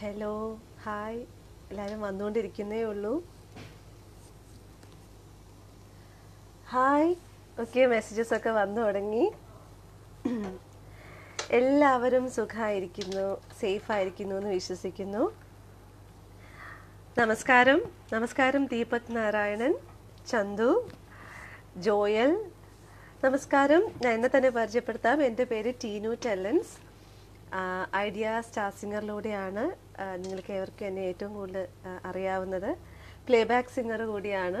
hello hi എല്ലാവരും വന്നുകൊണ്ടിരിക്കുന്നേ ഉള്ളൂ hi okay messages ഒക്കെ വന്നു തുടങ്ങി എല്ലാവരും സുഖമായിരിക്കുന്നു ആയിരിക്കുന്നു എന്ന് വിശ്വസിക്കുന്നു നമസ്കാരം നമസ്കാരം ദീപക് നാരായണൻ ചന്തു ജോയൽ നമസ്കാരം ഞാൻ എന്നെ തന്നെ പരിചയപ്പെടുത്താം എൻ്റെ പേര് ടീനു ടെല്ലൻസ് ഐഡിയ സ്റ്റാർ സിംഗറിലൂടെയാണ് നിങ്ങൾക്ക് ഏവർക്കും എന്നെ ഏറ്റവും കൂടുതൽ അറിയാവുന്നത് പ്ലേബാക്ക് സിംഗർ കൂടിയാണ്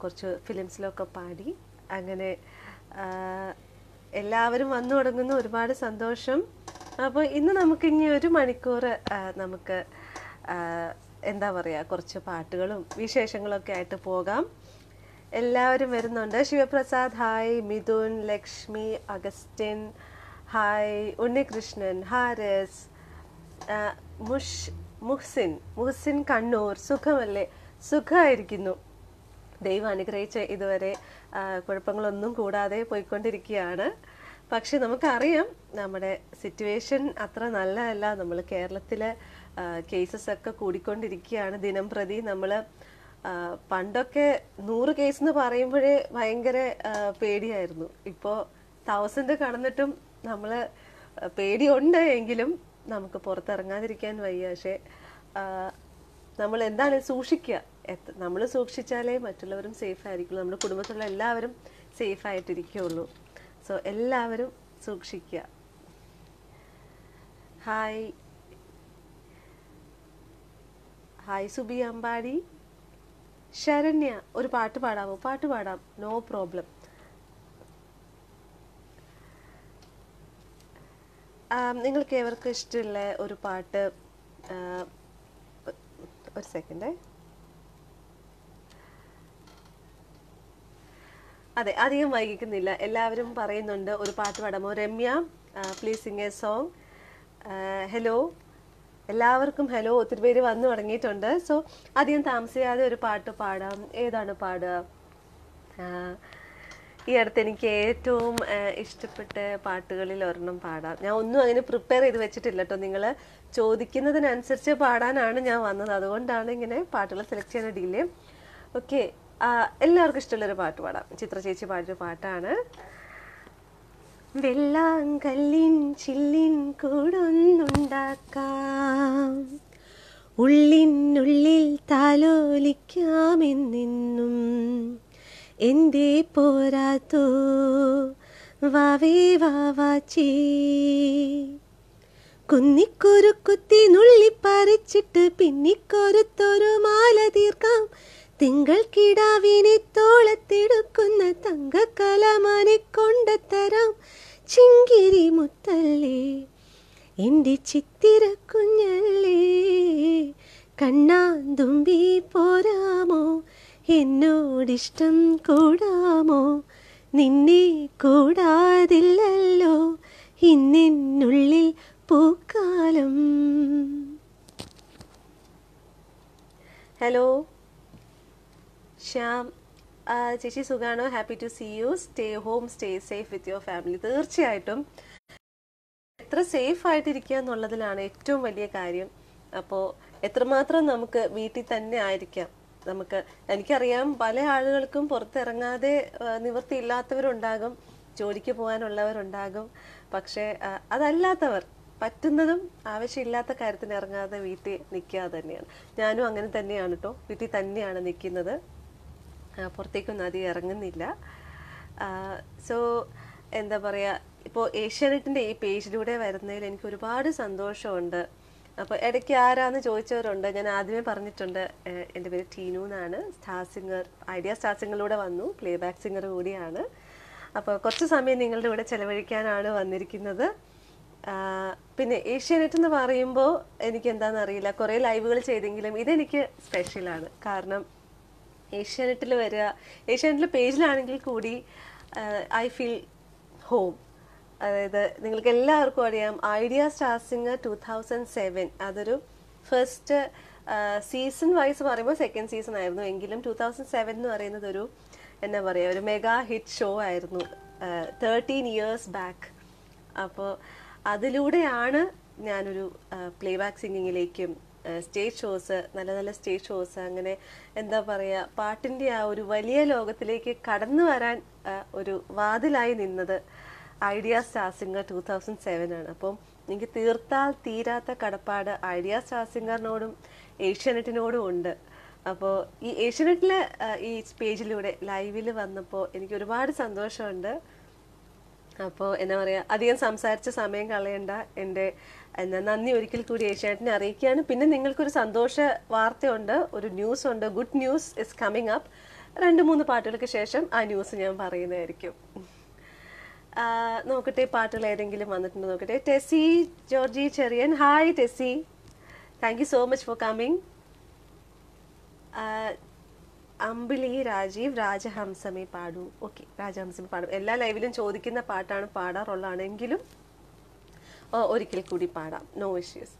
കുറച്ച് ഫിലിംസിലൊക്കെ പാടി അങ്ങനെ എല്ലാവരും വന്നു തുടങ്ങുന്ന ഒരുപാട് സന്തോഷം അപ്പോൾ ഇന്ന് നമുക്ക് ഇനി ഒരു മണിക്കൂർ നമുക്ക് എന്താ പറയുക കുറച്ച് പാട്ടുകളും വിശേഷങ്ങളൊക്കെ ആയിട്ട് പോകാം എല്ലാവരും വരുന്നുണ്ട് Sivaprasad hi Mithun Lakshmi Augustine hi Unnikrishnan ഹാരസ് മുഷ് മുഹ്സിൻ മുഹ്സിൻ കണ്ണൂർ സുഖമല്ലേ സുഖമായിരിക്കുന്നു ദൈവം അനുഗ്രഹിച്ച ഇതുവരെ കുഴപ്പങ്ങളൊന്നും കൂടാതെ പോയിക്കൊണ്ടിരിക്കുകയാണ് പക്ഷെ നമുക്കറിയാം നമ്മുടെ സിറ്റുവേഷൻ അത്ര നല്ലതല്ല നമ്മൾ കേരളത്തിലെ കേസസ് ഒക്കെ കൂടിക്കൊണ്ടിരിക്കുകയാണ് ദിനം പ്രതി നമ്മൾ പണ്ടൊക്കെ നൂറ് കേസ് എന്ന് പറയുമ്പോഴേ ഭയങ്കര പേടിയായിരുന്നു ഇപ്പോൾ തൗസൻഡ് കടന്നിട്ടും നമ്മൾ പേടിയുണ്ട് എങ്കിലും നമുക്ക് പുറത്തിറങ്ങാതിരിക്കാൻ വയ്യ പക്ഷേ നമ്മൾ എന്താണ് സൂക്ഷിക്കുക നമ്മൾ സൂക്ഷിച്ചാലേ മറ്റുള്ളവരും സേഫ് ആയിരിക്കും നമ്മുടെ കുടുംബത്തിലുള്ള എല്ലാവരും സേഫ് ആയിട്ടിരിക്കുകയുള്ളൂ സോ എല്ലാവരും സൂക്ഷിക്കുക ഹായ് ഹായ് സുബി അമ്പാടി ശരണ്യ ഒരു പാട്ട് പാടാമോ പാട്ട് പാടാം നോ പ്രോബ്ലം നിങ്ങൾക്ക് ഏവർക്കും ഇഷ്ടമുള്ള ഒരു പാട്ട് ഒരു സെക്കൻഡ് അതെ അധികം വൈകിക്കുന്നില്ല എല്ലാവരും പറയുന്നുണ്ട് ഒരു പാട്ട് പാടാമോ Ramya please sing a song hello എല്ലാവർക്കും ഹലോ ഒത്തിരി പേര് വന്നു തുടങ്ങിയിട്ടുണ്ട് സോ അധികം താമസിയാതെ ഒരു പാട്ട് പാടാം ഏതാണ് പാടുക ഈ അടുത്ത് എനിക്ക് ഏറ്റവും ഇഷ്ടപ്പെട്ട പാട്ടുകളിൽ ഒരെണ്ണം പാടാം ഞാൻ ഒന്നും അങ്ങനെ പ്രിപ്പയർ ചെയ്ത് വെച്ചിട്ടില്ല കേട്ടോ നിങ്ങൾ ചോദിക്കുന്നതിനനുസരിച്ച് പാടാനാണ് ഞാൻ വന്നത് അതുകൊണ്ടാണ് ഇങ്ങനെ പാട്ടുകൾ സെലക്ട് ചെയ്യാൻ ഡീലേ ഓക്കെ എല്ലാവർക്കും ഇഷ്ടമുള്ളൊരു പാട്ട് പാടാം ചിത്ര ചേച്ചി പാടിയൊരു പാട്ടാണ് വെള്ളാങ്കല്ലിൻ ചില്ലിൻ കൂടൊന്നുണ്ടാക്കാം ഉള്ളിനുള്ളിൽ താലോലിക്കാമെന്നും എന്തേ പോരാത്തു വാവേ വാവാച്ചി കുന്നിക്കൊരു കുത്തി നുള്ളി പറിച്ചിട്ട് പിന്നിക്കൊരുത്തൊരു മാല തീർക്കാം തിങ്കൾ കിടാവിനെ തോളത്തെടുക്കുന്ന തങ്കക്കലമാനെ കൊണ്ടത്തരാം ചിങ്കിരി മുത്തല്ലേ എന്റെ ചിത്തിര കുഞ്ഞല്ലേ കണ്ണാ പോരാമോ എന്നോടിഷ്ടം കൂടാമോ നിന്നെ കൂടാതില്ലല്ലോ ഇന്നെന്നുള്ളിൽ പൂക്കാലം ഹലോ ശ്യാം ചേച്ചി സുഖാണോ happy to see you stay home stay safe with your family തീർച്ചയായിട്ടും എത്ര സേഫ് ആയിട്ടിരിക്കുക എന്നുള്ളതിലാണ് ഏറ്റവും വലിയ കാര്യം അപ്പോൾ എത്രമാത്രം നമുക്ക് വീട്ടിൽ തന്നെ ആയിരിക്കാം നമുക്ക് എനിക്കറിയാം പല ആളുകൾക്കും പുറത്തിറങ്ങാതെ നിവൃത്തിയില്ലാത്തവരുണ്ടാകും ജോലിക്ക് പോകാനുള്ളവരുണ്ടാകും പക്ഷേ അതല്ലാത്തവർ പറ്റുന്നതും ആവശ്യമില്ലാത്ത കാര്യത്തിന് ഇറങ്ങാതെ വീട്ടിൽ നിൽക്കുക തന്നെയാണ് ഞാനും അങ്ങനെ തന്നെയാണ് കേട്ടോ വീട്ടിൽ തന്നെയാണ് നിൽക്കുന്നത് പുറത്തേക്കൊന്നും അധികം ഇറങ്ങുന്നില്ല സോ എന്താ പറയുക ഇപ്പോൾ ഏഷ്യാനെറ്റിൻ്റെ ഈ പേജിലൂടെ വരുന്നതിൽ എനിക്ക് ഒരുപാട് സന്തോഷമുണ്ട് അപ്പോൾ ഇടയ്ക്ക് ആരാന്ന് ചോദിച്ചവരുണ്ട് ഞാൻ ആദ്യമേ പറഞ്ഞിട്ടുണ്ട് എൻ്റെ പേര് ടീനു എന്നാണ് സ്റ്റാർ സിംഗർ ഐഡിയ സ്റ്റാർ സിംഗറിലൂടെ വന്നു പ്ലേ ബാക്ക് സിംഗർ കൂടിയാണ് അപ്പോൾ കുറച്ച് സമയം നിങ്ങളുടെ കൂടെ ചെലവഴിക്കാനാണ് വന്നിരിക്കുന്നത് പിന്നെ ഏഷ്യാനെറ്റ് എന്ന് പറയുമ്പോൾ എനിക്ക് എന്താണെന്ന് അറിയില്ല കുറേ ലൈവുകൾ ചെയ്തെങ്കിലും ഇതെനിക്ക് സ്പെഷ്യലാണ് കാരണം ഏഷ്യാനെറ്റിൽ വരിക ഏഷ്യാനെറ്റിലെ പേജിലാണെങ്കിൽ കൂടി ഐ ഫീൽ ഹോം അതായത് നിങ്ങൾക്ക് എല്ലാവർക്കും അറിയാം Idea Star singer two thousand seven അതൊരു ഫസ്റ്റ് സീസൺ വൈസ് പറയുമ്പോൾ സെക്കൻഡ് സീസൺ ആയിരുന്നു എങ്കിലും ടു തൗസൻഡ് സെവൻ എന്ന് പറയുന്നത് ഒരു എന്താ പറയുക ഒരു മെഗാ ഹിറ്റ് ഷോ ആയിരുന്നു തേർട്ടീൻ ഇയേഴ്സ് ബാക്ക് അപ്പോൾ അതിലൂടെയാണ് ഞാനൊരു പ്ലേ ബാക്ക് സിംഗിങ്ങിലേക്കും സ്റ്റേജ് ഷോസ് നല്ല നല്ല സ്റ്റേജ് ഷോസ് അങ്ങനെ എന്താ പറയുക പാട്ടിൻ്റെ ആ ഒരു വലിയ ലോകത്തിലേക്ക് കടന്നു വരാൻ ഒരു വാതിലായി നിന്നത് Idea Star Singer two thousand seven ആണ് അപ്പം എനിക്ക് തീർത്താൽ തീരാത്ത കടപ്പാട് ഐഡിയ സ്റ്റാർ സിംഗറിനോടും ഏഷ്യാനെറ്റിനോടും ഉണ്ട് അപ്പോൾ ഈ ഏഷ്യാനെറ്റിലെ ഈ പേജിലൂടെ ലൈവിൽ വന്നപ്പോൾ എനിക്ക് ഒരുപാട് സന്തോഷമുണ്ട് അപ്പോൾ എന്താ പറയുക അധികം സംസാരിച്ച സമയം കളയണ്ട എൻ്റെ എന്താ നന്ദി ഒരിക്കൽ കൂടി ഏഷ്യാനെറ്റിനെ അറിയിക്കുകയാണ് പിന്നെ നിങ്ങൾക്കൊരു സന്തോഷ വാർത്തയുണ്ട് ഒരു ന്യൂസ് ഉണ്ട് good news is coming up രണ്ട് മൂന്ന് പാട്ടുകൾക്ക് ശേഷം ആ ന്യൂസ് ഞാൻ പറയുന്നതായിരിക്കും നോക്കട്ടെ പാട്ടുകൾ ഏതെങ്കിലും വന്നിട്ടുണ്ട് നോക്കട്ടെ Tessy Georgie Cherian hi Tessy thank you so much for coming Ambili Rajeev രാജഹംസമേ പാടൂ ഓക്കെ രാജഹംസമേ പാടും എല്ലാ ലൈവിലും ചോദിക്കുന്ന പാട്ടാണ് പാടാറുള്ളതാണെങ്കിലും ഒരിക്കൽ കൂടി പാടാം നോ ഇഷ്യൂസ്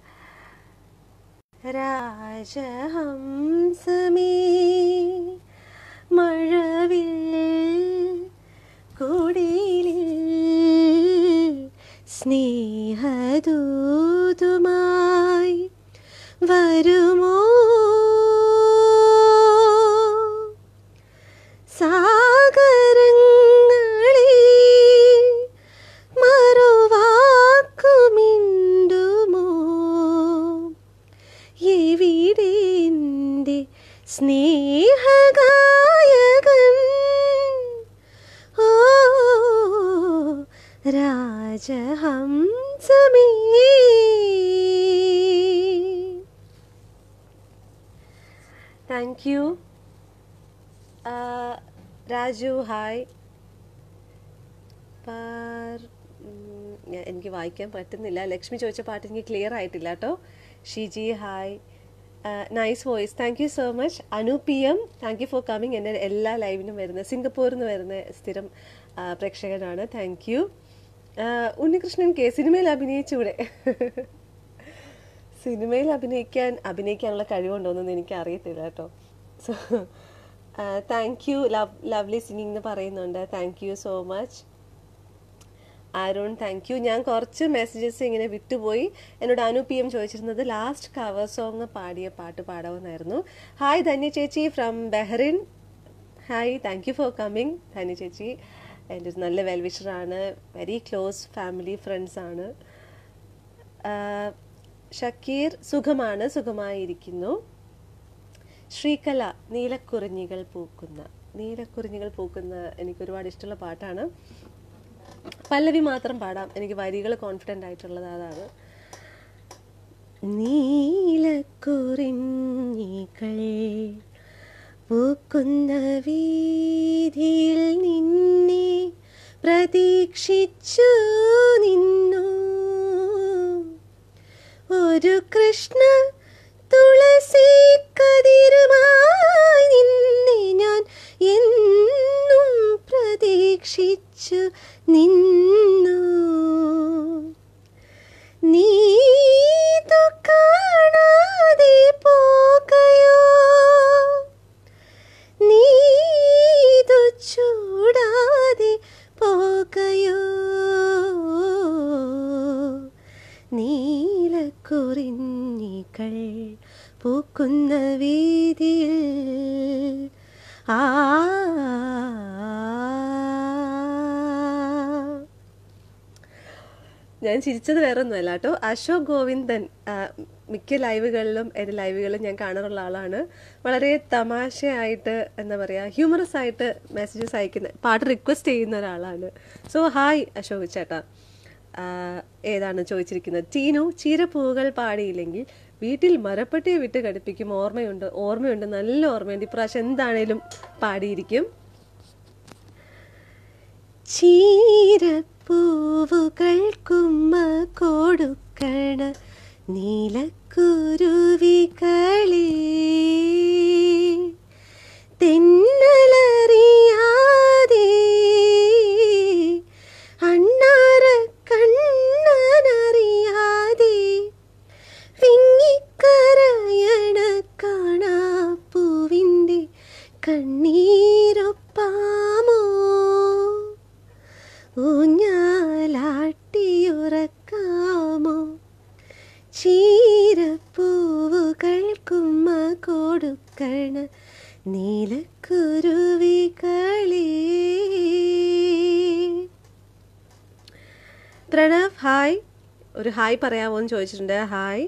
രാജഹംസമേ മഴ 你。വായിക്കാൻ പറ്റുന്നില്ല ലക്ഷ്മി ചോദിച്ച പാട്ട് എനിക്ക് ക്ലിയർ ആയിട്ടില്ല കേട്ടോ Shiji hi nice voice thank you so much Anu P M thank you for coming എൻ്റെ എല്ലാ ലൈവിനും വരുന്ന സിംഗപ്പൂരിൽ നിന്ന് വരുന്ന സ്ഥിരം പ്രേക്ഷകനാണ് താങ്ക് യു ഉണ്ണികൃഷ്ണൻ കെ സിനിമയിൽ അഭിനയിച്ചൂടെ സിനിമയിൽ അഭിനയിക്കാൻ അഭിനയിക്കാനുള്ള കഴിവുണ്ടോയെന്നൊന്നും എനിക്ക് അറിയത്തില്ല കേട്ടോ so thank you love lovely singing എന്ന് പറയുന്നുണ്ട് thank you so much Aaron thank you ഞാൻ കുറച്ച് മെസ്സേജസ് ഇങ്ങനെ വിട്ടുപോയി എന്നോട് അനു പി എം ചോദിച്ചിരുന്നത് ലാസ്റ്റ് കവർ സോങ് പാടിയ പാട്ട് പാടാവുന്നായിരുന്നു ഹായ് ധന്യ ചേച്ചി from Bahrain hi thank you for coming Dhanya ചേച്ചി എൻ്റെ ഒരു നല്ല വെൽവിഷറാണ് വെരി ക്ലോസ് ഫാമിലി ഫ്രണ്ട്സാണ് ഷക്കീർ സുഖമാണ് സുഖമായിരിക്കുന്നു ശ്രീകല നീലക്കുറിഞ്ഞികൾ പൂക്കുന്ന നീലക്കുറിഞ്ഞികൾ പൂക്കുന്ന എനിക്ക് ഒരുപാട് ഇഷ്ടമുള്ള പാട്ടാണ് പല്ലവി മാത്രം പാടാം എനിക്ക് വരികൾ കോൺഫിഡൻ്റ് ആയിട്ടുള്ളത് അതാണ് നീലക്കുറിഞ്ഞികൾ പൂക്കുന്ന വീതിയിൽ നിന്നെ പ്രതീക്ഷിച്ചു നിന്നു ഒരു കൃഷ്ണ തുളസി കതിരുമായി നിന്നെ ഞാൻ എന്നും പ്രതീക്ഷിച്ചു 您。ഞാൻ ചിരിച്ചത് വേറെ ഒന്നുമല്ല കേട്ടോ അശോക് ഗോവിന്ദൻ മിക്ക ലൈവുകളിലും എൻ്റെ ലൈവുകളിലും ഞാൻ കാണാറുള്ള ആളാണ് വളരെ തമാശയായിട്ട് എന്താ പറയുക ഹ്യൂമറസ് ആയിട്ട് മെസ്സേജസ് അയക്കുന്ന പാട്ട് റിക്വസ്റ്റ് ചെയ്യുന്ന ഒരാളാണ് സോ ഹായ് അശോക് ചേട്ടാ ഏതാണ് ചോദിച്ചിരിക്കുന്നത് ടീനു ചീരപ്പൂവുകൾ പാടിയില്ലെങ്കിൽ വീട്ടിൽ മരപ്പട്ടിയെ വിട്ട് ഘടിപ്പിക്കും ഓർമ്മയുണ്ട് ഓർമ്മയുണ്ട് നല്ല ഓർമ്മയുണ്ട് ഇപ്രാവശ്യം എന്താണേലും പാടിയിരിക്കും ചീരപ്പൂവുകൾക്കുമ്മ കൊടുക്കണ നീലക്കുരുവികളെ തെന്നലറിയ പൂക്കൾക്കുമ്മ കൊടുക്കണ നീലക്കുരുവികളേ പ്രണവ് ഹായ് ഒരു ഹായ് പറയാമോ എന്ന് ചോദിച്ചിട്ടുണ്ട് ഹായ്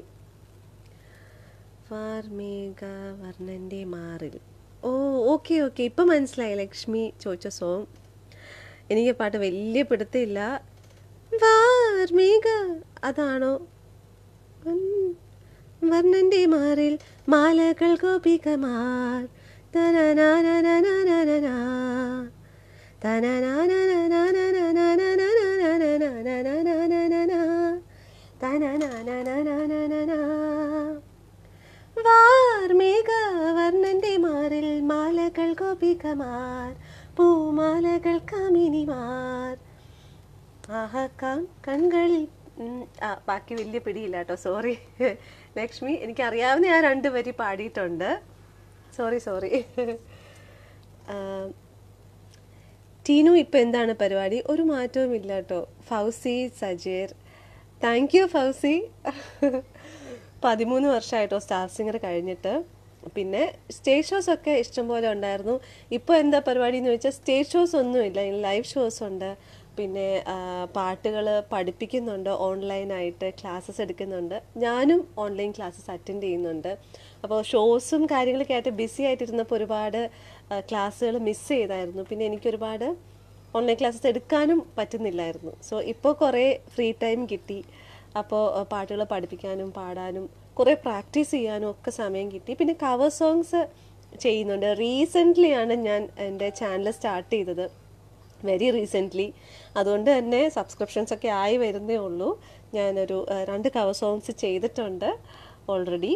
ഫാർമേഗ വർണ്ണൻ്റെ മാറിൽ ഓ ഓക്കെ ഓക്കെ ഇപ്പം മനസ്സിലായി ലക്ഷ്മി ചോദിച്ച സോങ് എനിക്ക് പാട്ട് വലിയ പിടുത്തമില്ല വാർമേഗ അതാണോ വർണ്ണൻ്റെ മാറിൽ മാലകൾ ഗോപികമാർ വാർമേക വാർമേഘവർണ്ണൻ്റെ മാറിൽ മാലകൾ ഗോപികമാർ പൂമാലകൾ കാമിനിമാർ ആഹാക്കാം കൺകളിൽ ആ ബാക്കി വലിയ പിടിയില്ല കേട്ടോ സോറി ലക്ഷ്മി എനിക്കറിയാവുന്ന ഞാൻ രണ്ട് വരി പാടിയിട്ടുണ്ട് സോറി സോറി um, ടീനു ഇപ്പം എന്താണ് പരിപാടി ഒരു മാറ്റവും ഇല്ല കേട്ടോ ഫൗസി സജീർ താങ്ക് യു ഫൗസി പതിമൂന്ന് വർഷമായിട്ടോ സ്റ്റാർ സിംഗർ കഴിഞ്ഞിട്ട് പിന്നെ സ്റ്റേജ് ഷോസ് ഒക്കെ ഇഷ്ടംപോലെ ഉണ്ടായിരുന്നു ഇപ്പോൾ എന്താ പരിപാടി എന്ന് ചോദിച്ചാൽ സ്റ്റേജ് ഷോസ് ഒന്നുമില്ല ലൈവ് ഷോസ് ഉണ്ട് പിന്നെ പാട്ടുകൾ പഠിപ്പിക്കുന്നുണ്ട് ഓൺലൈനായിട്ട് ക്ലാസ്സസ് എടുക്കുന്നുണ്ട് ഞാനും ഓൺലൈൻ ക്ലാസ്സസ് അറ്റൻഡ് ചെയ്യുന്നുണ്ട് അപ്പോൾ ഷോസും കാര്യങ്ങളൊക്കെ ആയിട്ട് ബിസി ആയിട്ടിരുന്നപ്പോൾ ഒരുപാട് ക്ലാസ്സുകൾ മിസ് ചെയ്തായിരുന്നു പിന്നെ എനിക്കൊരുപാട് ഓൺലൈൻ ക്ലാസ്സസ് എടുക്കാനും പറ്റുന്നില്ലായിരുന്നു സോ ഇപ്പോൾ കുറേ ഫ്രീ ടൈം കിട്ടി അപ്പോൾ പാട്ടുകൾ പഠിപ്പിക്കാനും പാടാനും കുറേ പ്രാക്ടീസ് ചെയ്യാനും ഒക്കെ സമയം കിട്ടി പിന്നെ കവർ സോങ്സ് ചെയ്യുന്നുണ്ട് റീസെൻ്റ്ലിയാണ് ഞാൻ എൻ്റെ ചാനൽ സ്റ്റാർട്ട് ചെയ്തത് വെരി റീസെൻ്റ്ലി അതുകൊണ്ട് തന്നെ സബ്സ്ക്രിപ്ഷൻസ് ഒക്കെ ആയി വരുന്നേ ഉള്ളൂ ഞാനൊരു രണ്ട് കവർ സോങ്സ് ചെയ്തിട്ടുണ്ട് ഓൾറെഡി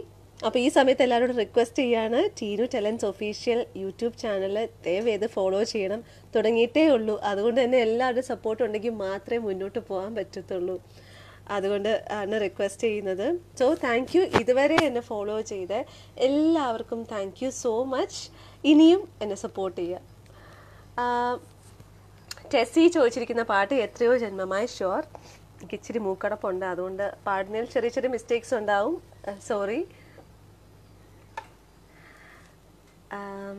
അപ്പോൾ ഈ സമയത്ത് എല്ലാവരോടും റിക്വസ്റ്റ് ചെയ്യാണ് Teenu Tellence official YouTube channel ദയവേത് ഫോളോ ചെയ്യണം തുടങ്ങിയിട്ടേ ഉള്ളൂ അതുകൊണ്ട് തന്നെ എല്ലാവരുടെയും സപ്പോർട്ട് ഉണ്ടെങ്കിൽ മാത്രമേ മുന്നോട്ട് പോകാൻ പറ്റത്തുള്ളൂ അതുകൊണ്ട് ആണ് റിക്വസ്റ്റ് ചെയ്യുന്നത് സോ താങ്ക് യു ഇതുവരെ എന്നെ ഫോളോ ചെയ്ത് എല്ലാവർക്കും താങ്ക് യു സോ മച്ച് ഇനിയും എന്നെ സപ്പോർട്ട് ചെയ്യുക ടെസ്സി ചോദിച്ചിരിക്കുന്ന പാട്ട് എത്രയോ ജന്മമായി ഷുവർ എനിക്ക് ഇച്ചിരി മൂക്കടപ്പുണ്ട് അതുകൊണ്ട് പാടുന്നതിൽ ചെറിയ ചെറിയ മിസ്റ്റേക്സ് ഉണ്ടാവും സോറി uh,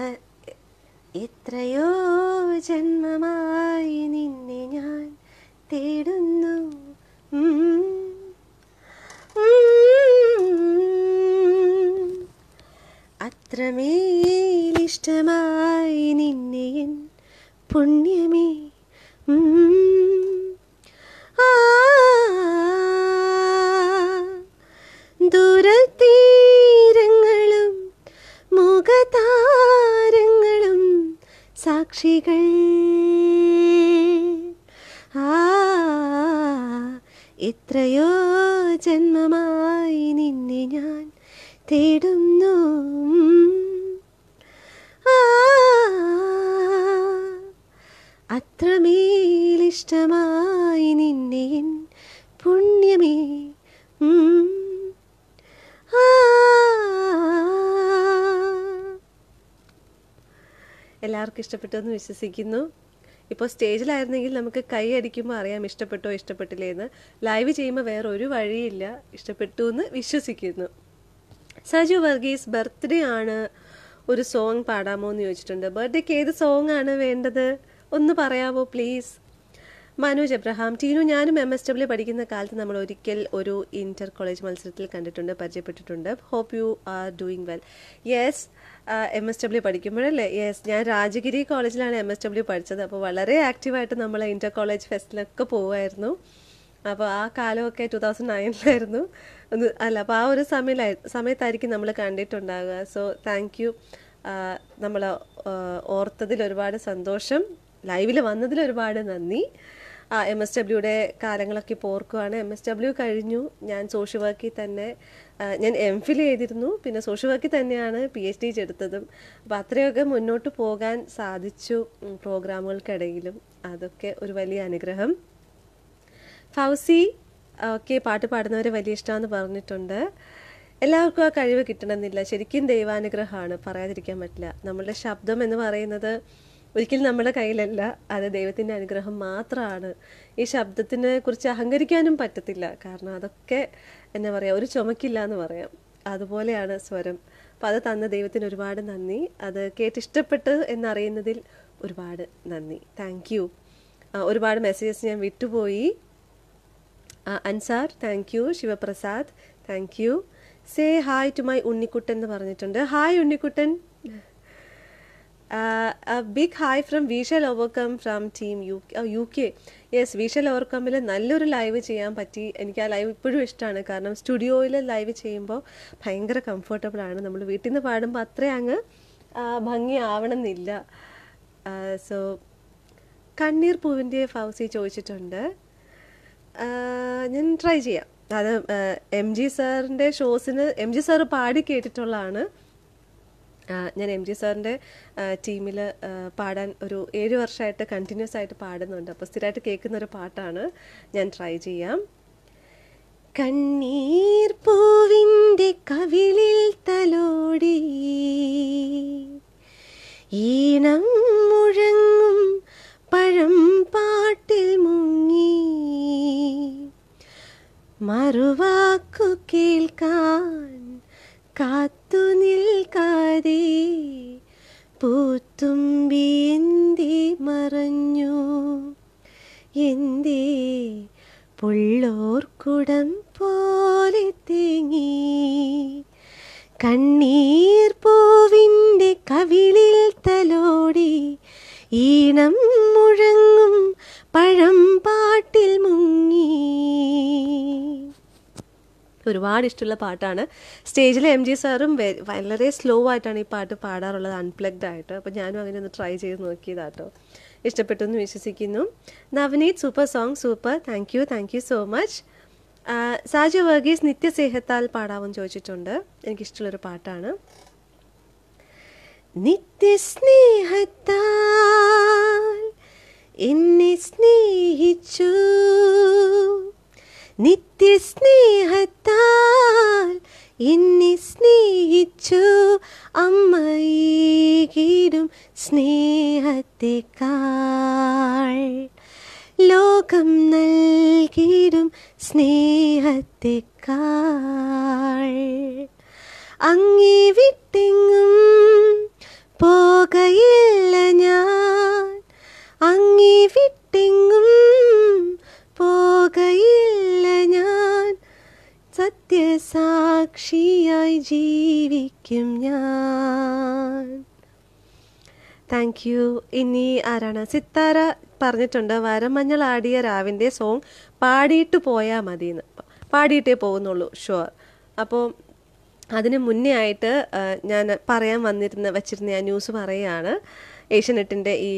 um, എത്രയോ ജന്മമായി നിന്നെ ഞാൻ തേടുന്നു മാത്രമേലിഷ്ടമായി നിന്നെ എൻ പുണ്യമേ ദൂരത്തീരങ്ങളും മുഖതാരങ്ങളും സാക്ഷികൾ ആ എത്രയോ ജന്മമായി നിന്നെ ഞാൻ തേടുന്നു അത്രമേലിഷ്ടമായി നിന്നെ പുണ്യമേ എല്ലാവർക്കും ഇഷ്ടപ്പെട്ടു എന്ന് വിശ്വസിക്കുന്നു ഇപ്പോൾ സ്റ്റേജിലായിരുന്നെങ്കിൽ നമുക്ക് കൈ അടിക്കുമ്പോൾ അറിയാം ഇഷ്ടപ്പെട്ടോ ഇഷ്ടപ്പെട്ടില്ലേ എന്ന് ലൈവ് ചെയ്യുമ്പോൾ വേറെ ഒരു വഴിയില്ല ഇഷ്ടപ്പെട്ടു എന്ന് വിശ്വസിക്കുന്നു സജു വർഗീസ് ബർത്ത്ഡേ ആണ് ഒരു സോങ് പാടാമോ എന്ന് ചോദിച്ചിട്ടുണ്ട് ബർത്ത്ഡേക്ക് ഏത് സോങ് ആണ് വേണ്ടത് ഒന്ന് പറയാമോ പ്ലീസ് മനോജ് എബ്രഹാം ടീനു ഞാനും എം എസ് ഡബ്ല്യു പഠിക്കുന്ന കാലത്ത് നമ്മൾ ഒരിക്കൽ ഒരു ഇൻ്റർ കോളേജ് മത്സരത്തിൽ കണ്ടിട്ടുണ്ട് പരിചയപ്പെട്ടിട്ടുണ്ട് hope you are doing well yes M S W പഠിക്കുമ്പോഴല്ലേ യെസ് ഞാൻ രാജഗിരി കോളേജിലാണ് എം എസ് ഡബ്ല്യു പഠിച്ചത് അപ്പോൾ വളരെ ആക്റ്റീവായിട്ട് നമ്മൾ ഇൻ്റർ കോളേജ് ഫെസ്റ്റിലൊക്കെ പോകുമായിരുന്നു അപ്പോൾ ആ കാലമൊക്കെ ടു തൗസൻഡ് നയനിലായിരുന്നു അല്ല അപ്പോൾ ആ ഒരു സമയമായി സമയത്തായിരിക്കും നമ്മൾ കണ്ടിട്ടുണ്ടാകുക സോ താങ്ക് യു നമ്മൾ ഓർത്തതിൽ ഒരുപാട് സന്തോഷം ലൈവിൽ വന്നതിൽ ഒരുപാട് നന്ദി എം എസ് ഡബ്ല്യുടെ കാലങ്ങളൊക്കെ ഇപ്പോൾ ഓർക്കുവാണ് എം എസ് ഡബ്ല്യു കഴിഞ്ഞു ഞാൻ സോഷ്യൽ വർക്കിൽ തന്നെ ഞാൻ എം ഫിൽ ചെയ്തിരുന്നു പിന്നെ സോഷ്യൽ വർക്കിൽ തന്നെയാണ് പി എച്ച് ഡി എടുത്തതും അപ്പോൾ അത്രയൊക്കെ മുന്നോട്ട് പോകാൻ സാധിച്ചു പ്രോഗ്രാമുകൾക്കിടയിലും അതൊക്കെ ഒരു വലിയ അനുഗ്രഹം ഫൗസി ഒക്കെ പാട്ട് പാടുന്നവരെ വലിയ ഇഷ്ടമാണെന്ന് പറഞ്ഞിട്ടുണ്ട് എല്ലാവർക്കും ആ കഴിവ് കിട്ടണമെന്നില്ല ശരിക്കും ദൈവാനുഗ്രഹമാണ് പറയാതിരിക്കാൻ പറ്റില്ല നമ്മളുടെ ശബ്ദം എന്ന് പറയുന്നത് ഒരിക്കലും നമ്മുടെ കയ്യിലല്ല അത് ദൈവത്തിൻ്റെ അനുഗ്രഹം മാത്രമാണ് ഈ ശബ്ദത്തിനെ കുറിച്ച് അഹങ്കരിക്കാനും പറ്റത്തില്ല കാരണം അതൊക്കെ എന്നാ പറയുക ഒരു ചുമക്കില്ല എന്ന് പറയാം അതുപോലെയാണ് സ്വരം അപ്പം അത് തന്ന ദൈവത്തിന് ഒരുപാട് നന്ദി അത് കേട്ടിഷ്ടപ്പെട്ട് എന്നറിയുന്നതിൽ ഒരുപാട് നന്ദി താങ്ക് യു ഒരുപാട് മെസ്സേജസ് ഞാൻ വിട്ടുപോയി Ansar thank you Sivaprasad thank you say hi to my Unnikuttan എന്ന് പറഞ്ഞിട്ടുണ്ട് hi Unnikuttan big hi from visual overcome from team U U K yes visual ഓവർകമ്മിൽ നല്ലൊരു ലൈവ് ചെയ്യാൻ പറ്റി എനിക്ക് ആ ലൈവ് ഇപ്പോഴും ഇഷ്ടമാണ് കാരണം സ്റ്റുഡിയോയിൽ ലൈവ് ചെയ്യുമ്പോൾ ഭയങ്കര കംഫർട്ടബിളാണ് നമ്മൾ വീട്ടിൽ നിന്ന് പാടുമ്പോൾ അത്ര അങ്ങ് ഭംഗിയാവണമെന്നില്ല സോ കണ്ണീർ പൂവിൻ്റെ ഫൗസി ചോദിച്ചിട്ടുണ്ട് ഞാൻ ട്രൈ ചെയ്യാം അത് എം ജി സാറിൻ്റെ ഷോസിന് എം ജി സാറ് പാടി കേട്ടിട്ടുള്ളതാണ് ഞാൻ എം ജി സാറിൻ്റെ ടീമിൽ പാടാൻ ഒരു ഏഴ് വർഷമായിട്ട് കണ്ടിന്യൂസ് ആയിട്ട് പാടുന്നുണ്ട് അപ്പോൾ സ്ഥിരമായിട്ട് കേൾക്കുന്ന ഒരു പാട്ടാണ് ഞാൻ ട്രൈ ചെയ്യാം കണ്ണീർ പൂവിൻ്റെ കവിളിൽ തലോടി ഈണം മുഴങ്ങും പഴം പാട്ടിൽ മുങ്ങി മറുവാക്കു കേൾക്കാൻ കാത്തു നിൽക്കാതെ പൂത്തുമ്പി എന്തി മറഞ്ഞു എന്തി പുള്ളോർക്കുടം പോലെ തേങ്ങി കണ്ണീർ പൂവിൻ്റെ കവിളിൽ തലോടി ഈണം മുഴങ്ങും പഴം പാട്ടിൽ മുങ്ങി ഒരുപാട് ഇഷ്ടമുള്ള പാട്ടാണ് സ്റ്റേജിലെ എം ജി സാറും വളരെ സ്ലോ ആയിട്ടാണ് ഈ പാട്ട് പാടാറുള്ളത് അൺപ്ലഗ്ഡ് ആയിട്ട് അപ്പോൾ ഞാനും അങ്ങനെ ഒന്ന് ട്രൈ ചെയ്ത് നോക്കിയതാട്ടോ ഇഷ്ടപ്പെട്ടു എന്ന് വിശ്വസിക്കുന്നു Navneeth super song super thank you thank you so much Saju Varghese നിത്യസ്നേഹത്താൽ പാടാവും ചോദിച്ചിട്ടുണ്ട് എനിക്കിഷ്ടമുള്ളൊരു പാട്ടാണ് നിത്യസ്നേഹത്താൽ എന്നെ സ്നേഹിച്ചു നിത്യസ്നേഹത്താൽ എന്നെ സ്നേഹിച്ചു അമ്മയേകിടും സ്നേഹത്തെക്കാൾ ലോകം നൽകിടും സ്നേഹത്തെക്കാൾ അങ്ങേ വിട്ടെങ്ങും പോകയില്ല ഞാൻ അങ്ങേ വിട്ടെങ്ങും പോകയില്ല ഞാൻ സത്യസാക്ഷിയായി ജീവിക്കും ഞാൻ താങ്ക് യു ഇനി ആരാണ് സിത്താര പറഞ്ഞിട്ടുണ്ട് വരമഞ്ഞൾ ആടിയ രാവിൻ്റെ സോങ് പാടിയിട്ട് പോയാൽ മതി എന്ന് പാടിയിട്ടേ പോകുന്നുള്ളൂ ഷുവർ അപ്പോൾ അതിന് മുന്നേ ആയിട്ട് ഞാൻ പറയാൻ വന്നിരുന്ന വെച്ചിരുന്ന ഞാൻ ന്യൂസ് പറയുകയാണ് ഏഷ്യനെറ്റിൻ്റെ ഈ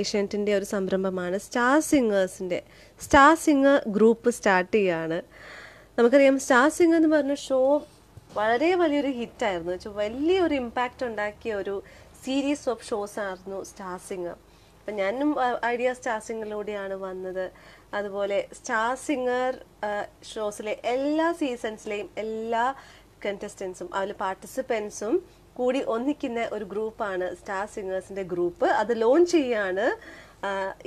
ഏഷ്യനെറ്റിൻ്റെ ഒരു സംരംഭമാണ് സ്റ്റാർ സിംഗേഴ്സിൻ്റെ സ്റ്റാർ സിംഗർ ഗ്രൂപ്പ് സ്റ്റാർട്ട് ചെയ്യുകയാണ് നമുക്കറിയാം സ്റ്റാർ സിംഗർ എന്ന് പറഞ്ഞ ഷോ വളരെ വലിയൊരു ഹിറ്റായിരുന്നു വെച്ചാൽ വലിയൊരു ഇമ്പാക്റ്റ് ഉണ്ടാക്കിയ ഒരു സീരീസ് ഓഫ് ഷോസ് ആയിരുന്നു സ്റ്റാർ സിംഗർ അപ്പം ഞാനും ഐഡിയ സ്റ്റാർ സിംഗറിലൂടെയാണ് വന്നത് അതുപോലെ സ്റ്റാർ സിംഗർ ഷോസിലെ എല്ലാ സീസൺസിലെയും എല്ലാ കണ്ടസ്റ്റൻസും അതിൽ പാർട്ടിസിപ്പൻസും കൂടി ഒന്നിക്കുന്ന ഒരു ഗ്രൂപ്പാണ് സ്റ്റാർ സിംഗേഴ്സിന്റെ ഗ്രൂപ്പ് അത് ലോഞ്ച് ചെയ്യാണ്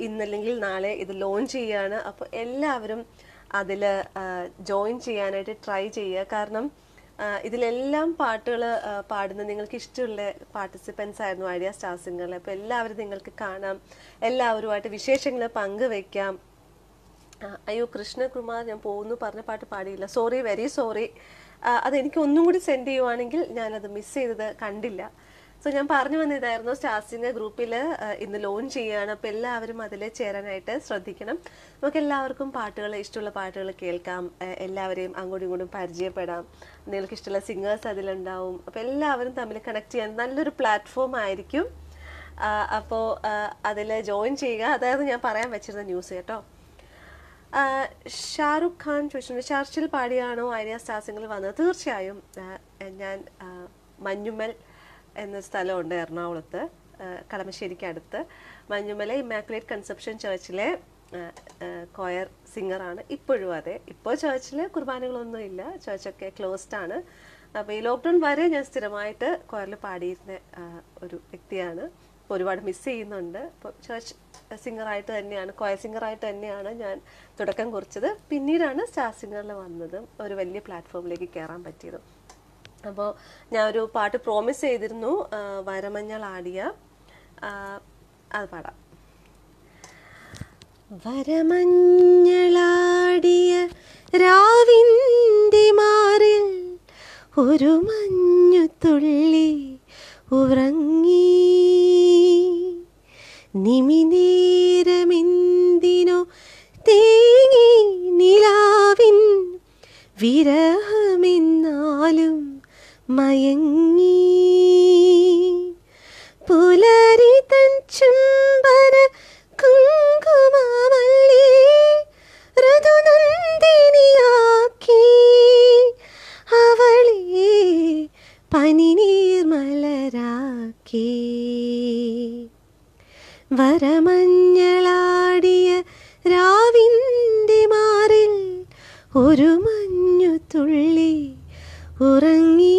ഇന്നല്ലെങ്കിൽ നാളെ ഇത് ലോഞ്ച് ചെയ്യാണ് അപ്പോൾ എല്ലാവരും അതിൽ ജോയിൻ ചെയ്യാനായിട്ട് ട്രൈ ചെയ്യുക കാരണം ഇതിലെല്ലാം പാട്ടുകൾ പാടുന്ന നിങ്ങൾക്ക് ഇഷ്ടമുള്ള പാർട്ടിസിപ്പൻസ് ആയിരുന്നു ഐഡിയ സ്റ്റാർ സിംഗറിൽ അപ്പോൾ എല്ലാവരും നിങ്ങൾക്ക് കാണാം എല്ലാവരുമായിട്ട് വിശേഷങ്ങൾ പങ്കുവെക്കാം അയ്യോ കൃഷ്ണകുമാർ ഞാൻ പോകുന്നു പറഞ്ഞ പാട്ട് പാടിയില്ല സോറി വെരി സോറി അത് എനിക്ക് ഒന്നും കൂടി സെൻഡ് ചെയ്യുവാണെങ്കിൽ ഞാനത് മിസ് ചെയ്തത് കണ്ടില്ല സോ ഞാൻ പറഞ്ഞു വന്നതായിരുന്നു സ്റ്റാർസിൻ്റെ ഗ്രൂപ്പിൽ ഇന്ന് ലോഞ്ച് ചെയ്യുകയാണ് അപ്പോൾ എല്ലാവരും അതിൽ ചേരാനായിട്ട് ശ്രദ്ധിക്കണം നമുക്ക് എല്ലാവർക്കും പാട്ടുകൾ ഇഷ്ടമുള്ള പാട്ടുകൾ കേൾക്കാം എല്ലാവരെയും അങ്ങോട്ടും ഇങ്ങോട്ടും പരിചയപ്പെടാം നിങ്ങൾക്ക് ഇഷ്ടമുള്ള സിംഗേഴ്സ് അതിലുണ്ടാവും അപ്പോൾ എല്ലാവരും തമ്മിൽ കണക്ട് ചെയ്യാൻ നല്ലൊരു പ്ലാറ്റ്ഫോം ആയിരിക്കും അപ്പോൾ അതിൽ ജോയിൻ ചെയ്യുക അതായത് ഞാൻ പറയാൻ വെച്ചിരുന്ന ന്യൂസ് കേട്ടോ ഷാറുഖ് ഖാൻ ചോദിച്ചിട്ടുണ്ട് ചർച്ചിൽ പാടിയാണോ ആര്യ സിംഗിൾ വന്നത് തീർച്ചയായും ഞാൻ മഞ്ഞുമൽ എന്ന സ്ഥലമുണ്ട് എറണാകുളത്ത് കളമശ്ശേരിക്ക് അടുത്ത് മഞ്ഞുമല ഇമാക്കുലേറ്റ് കൺസെപ്ഷൻ ചേർച്ചിലെ കോയർ സിംഗറാണ് ഇപ്പോഴും അതെ ഇപ്പോൾ ചേർച്ചിൽ കുർബാനകളൊന്നും ഇല്ല ചേർച്ചൊക്കെ ക്ലോസ്ഡ് ആണ് അപ്പോൾ ഈ ലോക്ക്ഡൗൺ വരെ ഞാൻ സ്ഥിരമായിട്ട് കോയറിൽ പാടിയിരുന്ന ഒരു വ്യക്തിയാണ് ഒരുപാട് മിസ് ചെയ്യുന്നുണ്ട് ഇപ്പോൾ ചർച്ച് സിംഗറായിട്ട് തന്നെയാണ് കോയ സിംഗറായിട്ട് തന്നെയാണ് ഞാൻ തുടക്കം കുറിച്ചത് പിന്നീടാണ് സ്റ്റാർ സിംഗറിൽ വന്നതും ഒരു വലിയ പ്ലാറ്റ്ഫോമിലേക്ക് കയറാൻ പറ്റിയതും അപ്പോൾ ഞാൻ ഒരു പാട്ട് പ്രോമിസ് ചെയ്തിരുന്നു വരമഞ്ഞൾ ആടിയ അത് പാടാം വരമഞ്ഞളാടിയ രാവിൻ്റെ മാറിൽ ഒരു മഞ്ഞുതുള്ളി ഉറങ്ങി നിമിനേരമെന്തിനോ തേങ്ങി നിലാവിൻ വിരഹമെന്നാലും മയങ്ങി പുലരി തൻ ചുംബന കുങ്കുമല്ലേ ഋതുനന്ദിനിയാക്കി അവളേ പനിനീർമലരാക്കി വരമഞ്ഞളാടിയ രാവിൻ്റെ മാറിൽ ഒരു മഞ്ഞു തുള്ളി ഉറങ്ങി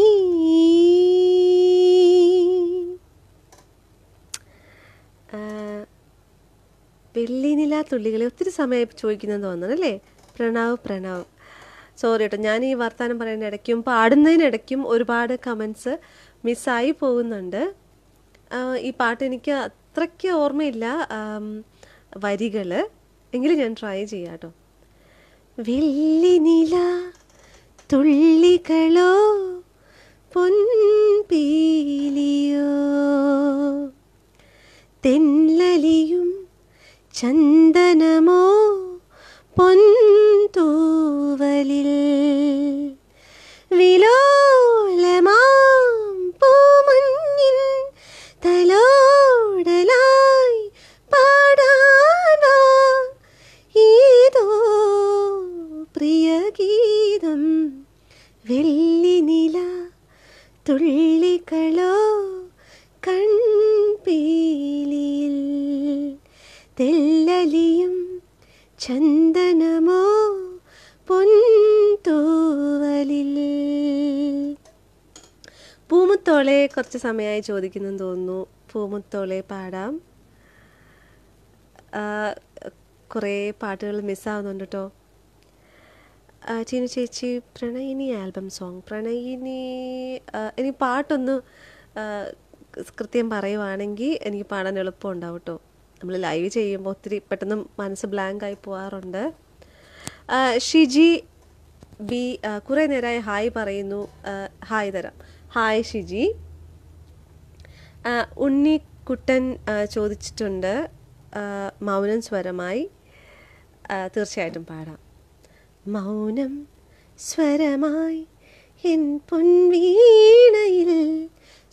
വെള്ളിനില തുള്ളികളെ ഒത്തിരി സമയം ചോദിക്കുന്നത് അല്ലേ പ്രണവ് പ്രണവ് സോറി കേട്ടോ ഞാൻ ഈ വർത്തമാനം പറയുന്നതിനിടയ്ക്കും പാടുന്നതിനിടയ്ക്കും ഒരുപാട് കമൻസ് മിസ്സായി പോകുന്നുണ്ട് ഈ പാട്ട് എനിക്ക് അത്രയ്ക്ക് ഓർമ്മയില്ല വരികൾ എങ്കിലും ഞാൻ ട്രൈ ചെയ്യാട്ടോ കേട്ടോ വെള്ളിനില തുള്ളികളോ പൊൻപീലിയോ തെന്നലിയും ചന്ദനമോ പൊന്തൂവലിൽ വിലോലമാം പൂമഞ്ഞിൻ തലോടലായി പാടാനാ ഏതോ പ്രിയഗീതം വെള്ളി നില തുള്ളികളോ കൺപീലിയിൽ തെല്ലലിയും ചന്ദനമോ പൊന്തോവലിൽ പൂമുത്തോളെ കുറച്ച് സമയമായി ചോദിക്കുന്നെന്ന് തോന്നുന്നു പൂമുത്തോളെ പാടാം കുറേ പാട്ടുകൾ മിസ്സാവുന്നുണ്ട് കേട്ടോ ചീനു ചേച്ചി പ്രണയിനി ആൽബം സോങ് പ്രണയിനി ഇനി പാട്ടൊന്ന് കൃത്യം പറയുവാണെങ്കിൽ എനിക്ക് പാടാൻ എളുപ്പം കേട്ടോ നമ്മൾ ലൈവ് ചെയ്യുമ്പോൾ ഒത്തിരി പെട്ടെന്ന് മനസ്സ് ആയി പോകാറുണ്ട് ഷിജി ബി കുറേ നേരമായി ഹായ് പറയുന്നു ഹായ് തരാം ഹായ് ഷിജി ഉണ്ണിക്കുട്ടൻ ചോദിച്ചിട്ടുണ്ട് മൗനം സ്വരമായി തീർച്ചയായിട്ടും പാടാം മൗനം സ്വരമായി എൻ പൊൻവീണയിൽ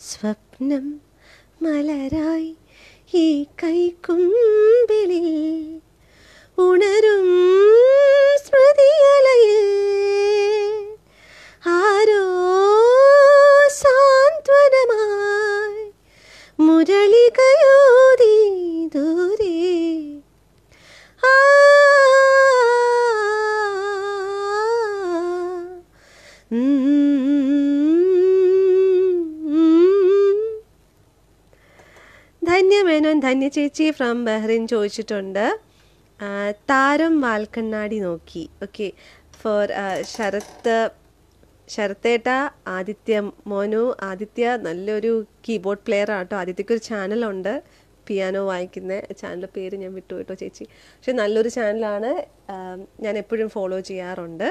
സ്വപ്നം മലരായി ഈ കൈക്കുമ്പിലിൽ ഉണരും സ്മൃതിയലയിൽ ധന്യ ചേച്ചി ഫ്രം ബഹ്റിൻ ചോദിച്ചിട്ടുണ്ട് താരം വാൽക്കണ്ണാടി നോക്കി ഓക്കെ ഫോർ ശരത്ത് ശരത്തേട്ട ആദിത്യ മോനു ആദിത്യ നല്ലൊരു കീബോർഡ് പ്ലെയർ ആട്ടോ ആദിത്യക്ക് ഒരു ചാനലുണ്ട് പിയാനോ വായിക്കുന്ന ചാനലിൻ്റെ പേര് ഞാൻ വിട്ടു കേട്ടോ ചേച്ചി പക്ഷെ നല്ലൊരു ചാനലാണ് ഞാൻ എപ്പോഴും ഫോളോ ചെയ്യാറുണ്ട്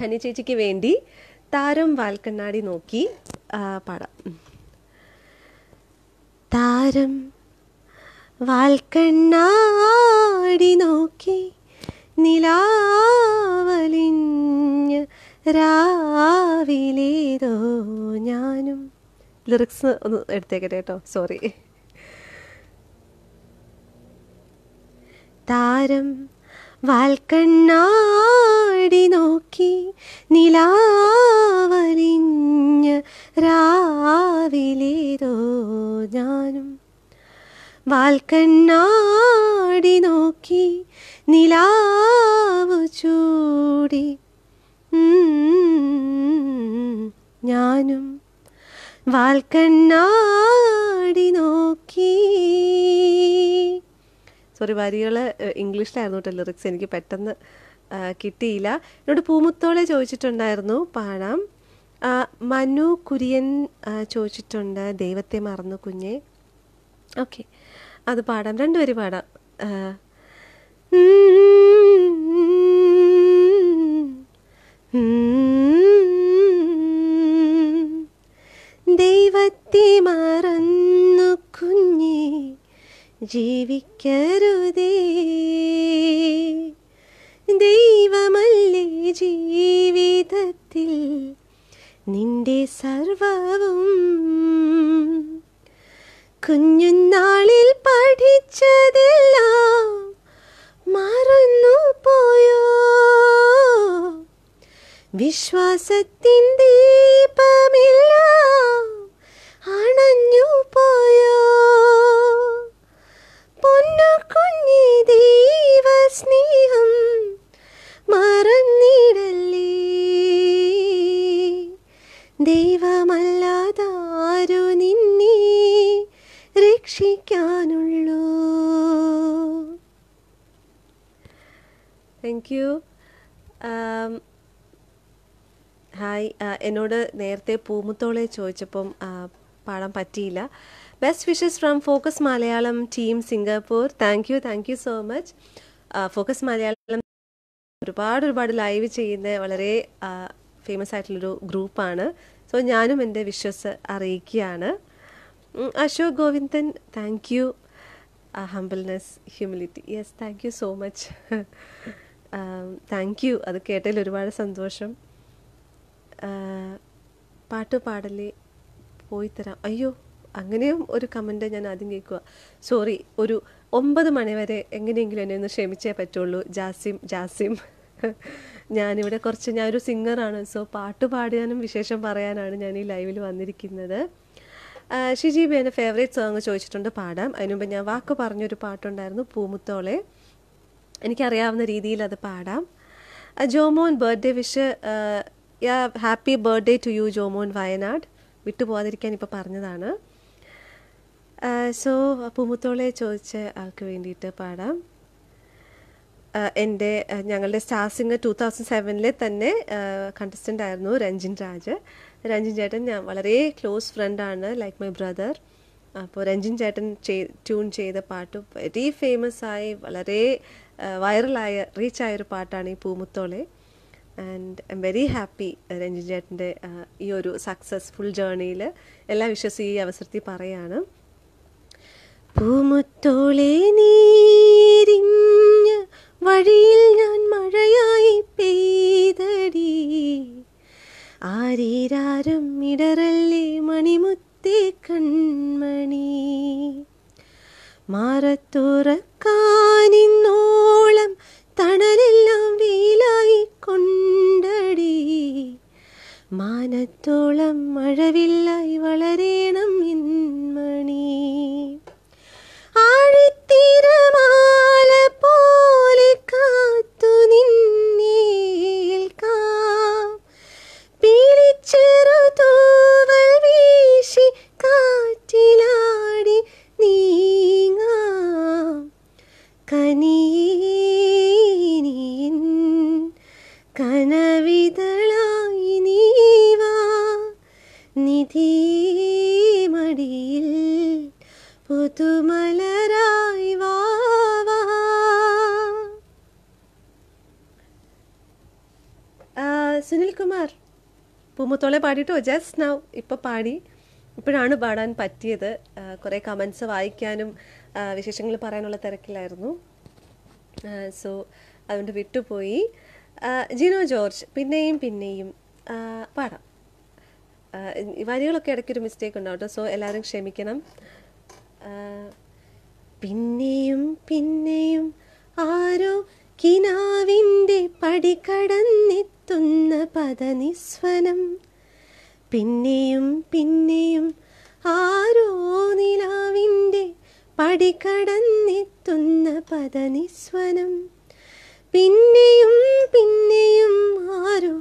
ധനി ചേച്ചിക്ക് വേണ്ടി താരം വാൽക്കണ്ണാടി നോക്കി പാടാം താരം വാൽക്കണ്ണാടി നോക്കി നിലാവലിഞ്ഞ് രാവിലേതോ ഞാനും ലിറിക്സ് ഒന്ന് എടുത്തേക്കട്ടെ കേട്ടോ സോറി താരം വാൽക്കണ്ണാടി നോക്കി നിലാവലിഞ്ഞ് രാവിലേതോ ഞാനും വാൽക്കണ്ണാടി നോക്കി നിലാവു ചൂടി ഞാനും വാൽക്കണ്ണാടി നോക്കി സോറി വരികൾ ഇംഗ്ലീഷിലായിരുന്നു കേട്ടോ ലിറിക്സ് എനിക്ക് പെട്ടെന്ന് കിട്ടിയില്ല എന്നോട് പൂമുത്തോളെ ചോദിച്ചിട്ടുണ്ടായിരുന്നു പാടാം മനു കുര്യൻ ചോദിച്ചിട്ടുണ്ട് ദൈവത്തെ മറന്നു കുഞ്ഞെ ഓക്കെ അത് പാടാം രണ്ടുപേരും പാടാം ദൈവത്തെ മാറുന്നു കുഞ്ഞി ജീവിക്കരു പൂമുത്തോളെ ചോദിച്ചപ്പം പാടാൻ പറ്റിയില്ല best wishes from focus Malayalam team Singapore thank you thank you so much focus Malayalam ഒരുപാട് ഒരുപാട് ലൈവ് ചെയ്യുന്ന വളരെ ഫേമസ് ആയിട്ടുള്ളൊരു ഗ്രൂപ്പാണ് സോ ഞാനും എൻ്റെ വിഷസ് അറിയിക്കുകയാണ് Ashok Govindan thank you humbleness humility yes thank you so much thank you അത് കേട്ടതിൽ ഒരുപാട് സന്തോഷം പാടലേ പോയി തരാം അയ്യോ അങ്ങനെയും ഒരു കമൻ്റ് ഞാൻ ആദ്യം കേൾക്കുക സോറി ഒരു ഒമ്പത് മണിവരെ എങ്ങനെയെങ്കിലും എന്നെ ഒന്ന് ക്ഷമിച്ചേ പറ്റുള്ളൂ ജാസിം ജാസിം ഞാനിവിടെ കുറച്ച് ഞാനൊരു സിംഗറാണ് സോ പാട്ട് പാടാനും വിശേഷം പറയാനാണ് ഞാൻ ഈ ലൈവിൽ വന്നിരിക്കുന്നത് ഷിജി എൻ്റെ ഫേവറേറ്റ് സോങ് ചോദിച്ചിട്ടുണ്ട് പാടാം മുമ്പ് ഞാൻ വാക്ക് പറഞ്ഞൊരു പാട്ടുണ്ടായിരുന്നു പൂമുത്തോളെ എനിക്കറിയാവുന്ന രീതിയിൽ അത് പാടാം Jomon birthday wish yeah happy birthday to you Jomon Wayanad വിട്ടുപോകാതിരിക്കാൻ ഇപ്പോൾ പറഞ്ഞതാണ് സോ പൂമുത്തോളെ ചോദിച്ച ആൾക്ക് വേണ്ടിയിട്ട് പാടാം എൻ്റെ ഞങ്ങളുടെ സ്റ്റാർ സിംഗർ ടു തൗസൻഡ് സെവനിലെ തന്നെ കണ്ടസ്റ്റൻ്റ് ആയിരുന്നു രഞ്ജിൻ രാജ് രഞ്ജിൻ ചേട്ടൻ ഞാൻ വളരെ ക്ലോസ് ഫ്രണ്ടാണ് ലൈക്ക് മൈ ബ്രദർ അപ്പോൾ രഞ്ജിൻ ചേട്ടൻ ചെയ് ട്യൂൺ ചെയ്ത പാട്ട് വെരി ഫേമസ് ആയി വളരെ വൈറലായ റീച്ചായൊരു പാട്ടാണ് ഈ പൂമുത്തോളെ and I am very happy Ranjin ചേട്ടൻ്റെ ഈ ഒരു സക്സസ്ഫുൾ ജേണിയിൽ എല്ലാം വിശ്വസി ഈ അവസരത്തിൽ പറയാണ് പൂമുത്തോളെ നീരിഞ്ഞ വഴിയിൽ ഞാൻ മഴയായി പെയ്തടി ആരീരാരം ഇടറല്ലേ മണിമുത്തേ കൺമണി മാറത്തുറക്കാനിന്നോളം തണലെല്ലാം വെയിലായി കൊണ്ടടി മാനത്തോളം മഴവില്ലായി വളരേണം ഇൻമണി ആഴിത്തീരമാല പോലെ കാത്തു നിന്നേൽക്കാം പീളിച്ചെറു തൂവൽ വീശി കാറ്റിലാടി നീങ്ങാം കനിയ കനവിതളായി നീവാ നിധി മടിയിൽ പുതുമലരായി വാവാ സുനിൽ കുമാർ പൂമുത്തോളെ പാടിയിട്ടോ ജസ്റ്റ് നൗ ഇപ്പൊ പാടി ഇപ്പോഴാണ് പാടാൻ പറ്റിയത് കുറെ കമൻസ് വായിക്കാനും വിശേഷങ്ങൾ പറയാനുള്ള തിരക്കിലായിരുന്നു സോ അതുകൊണ്ട് വിട്ടുപോയി ജിനോ ജോർജ് പിന്നെയും പിന്നെയും പാടാം വരികളൊക്കെ ഇടയ്ക്കൊരു മിസ്റ്റേക്ക് ഉണ്ടാവും കേട്ടോ സോ എല്ലാവരും ക്ഷമിക്കണം പിന്നെയും പിന്നെയും ആരോ കിനാവിൻ്റെ പടി കടന്നെത്തുന്ന പദനിസ്വനം പിന്നെയും പിന്നെയും ആരോ നിലാവിൻ്റെ പടി കടന്നെത്തുന്ന പദനിസ്വനം പിന്നെയും പിന്നെയും ആരോ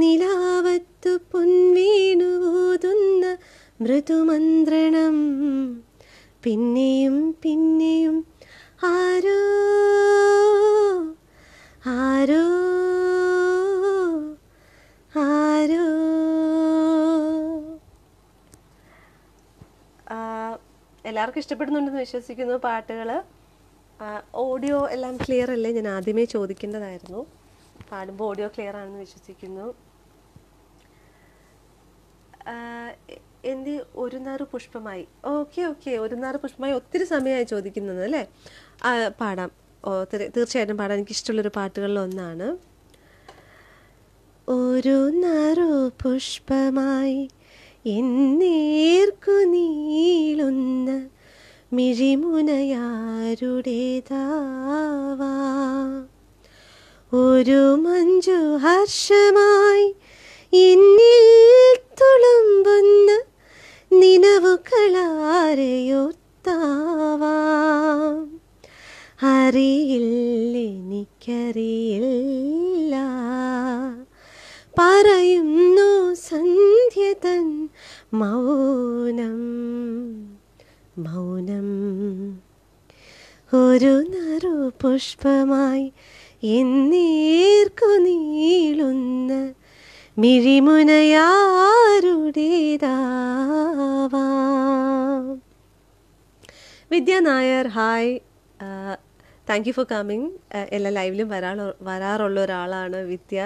നിലാവത്തു പൊൻവീണുപോതുന്ന മൃദുമന്ത്രണം പിന്നെയും പിന്നെയും ആരോ ആരോ ആരോ എല്ലാവർക്കും ഇഷ്ടപ്പെടുന്നുണ്ടെന്ന് വിശ്വസിക്കുന്നു പാട്ടുകൾ ഓഡിയോ എല്ലാം ക്ലിയർ അല്ലേ ഞാൻ ആദ്യമേ ചോദിക്കേണ്ടതായിരുന്നു പാടുമ്പോൾ ഓഡിയോ ക്ലിയർ ആണെന്ന് വിശ്വസിക്കുന്നു എൻ്റെ ഒരു നാറ് പുഷ്പമായി ഓക്കെ ഓക്കെ ഒരു നാറ് പുഷ്പമായി ഒത്തിരി സമയമായി ചോദിക്കുന്നത് അല്ലേ പാടാം തീർച്ചയായിട്ടും പാടാൻ എനിക്കിഷ്ടമുള്ളൊരു പാട്ടുകളിൽ ഒന്നാണ് ഒരു നാറു പുഷ്പമായി എന്നേർക്കു നീളുന്ന മിഴിമുനയാരുടേതാവാ ഒരു മഞ്ജു ഹർഷമായി എന്നിൽ തുളുമ്പുന്ന നിലവുകളാരെയൊത്താവാം അറിയില്ലെനിക്കറിയില്ല പറയുന്നു സന്ധ്യതൻ മൗനം മൗനം ഒരു നറു പുഷ്പമായി എന്നീർക്കു നീളുന്ന മിഴിമുനയാരുടേതാവാ Vidya Nair hi thank you for coming എല്ലാ ലൈവിലും വരാളോ വരാറുള്ള ഒരാളാണ് Vidya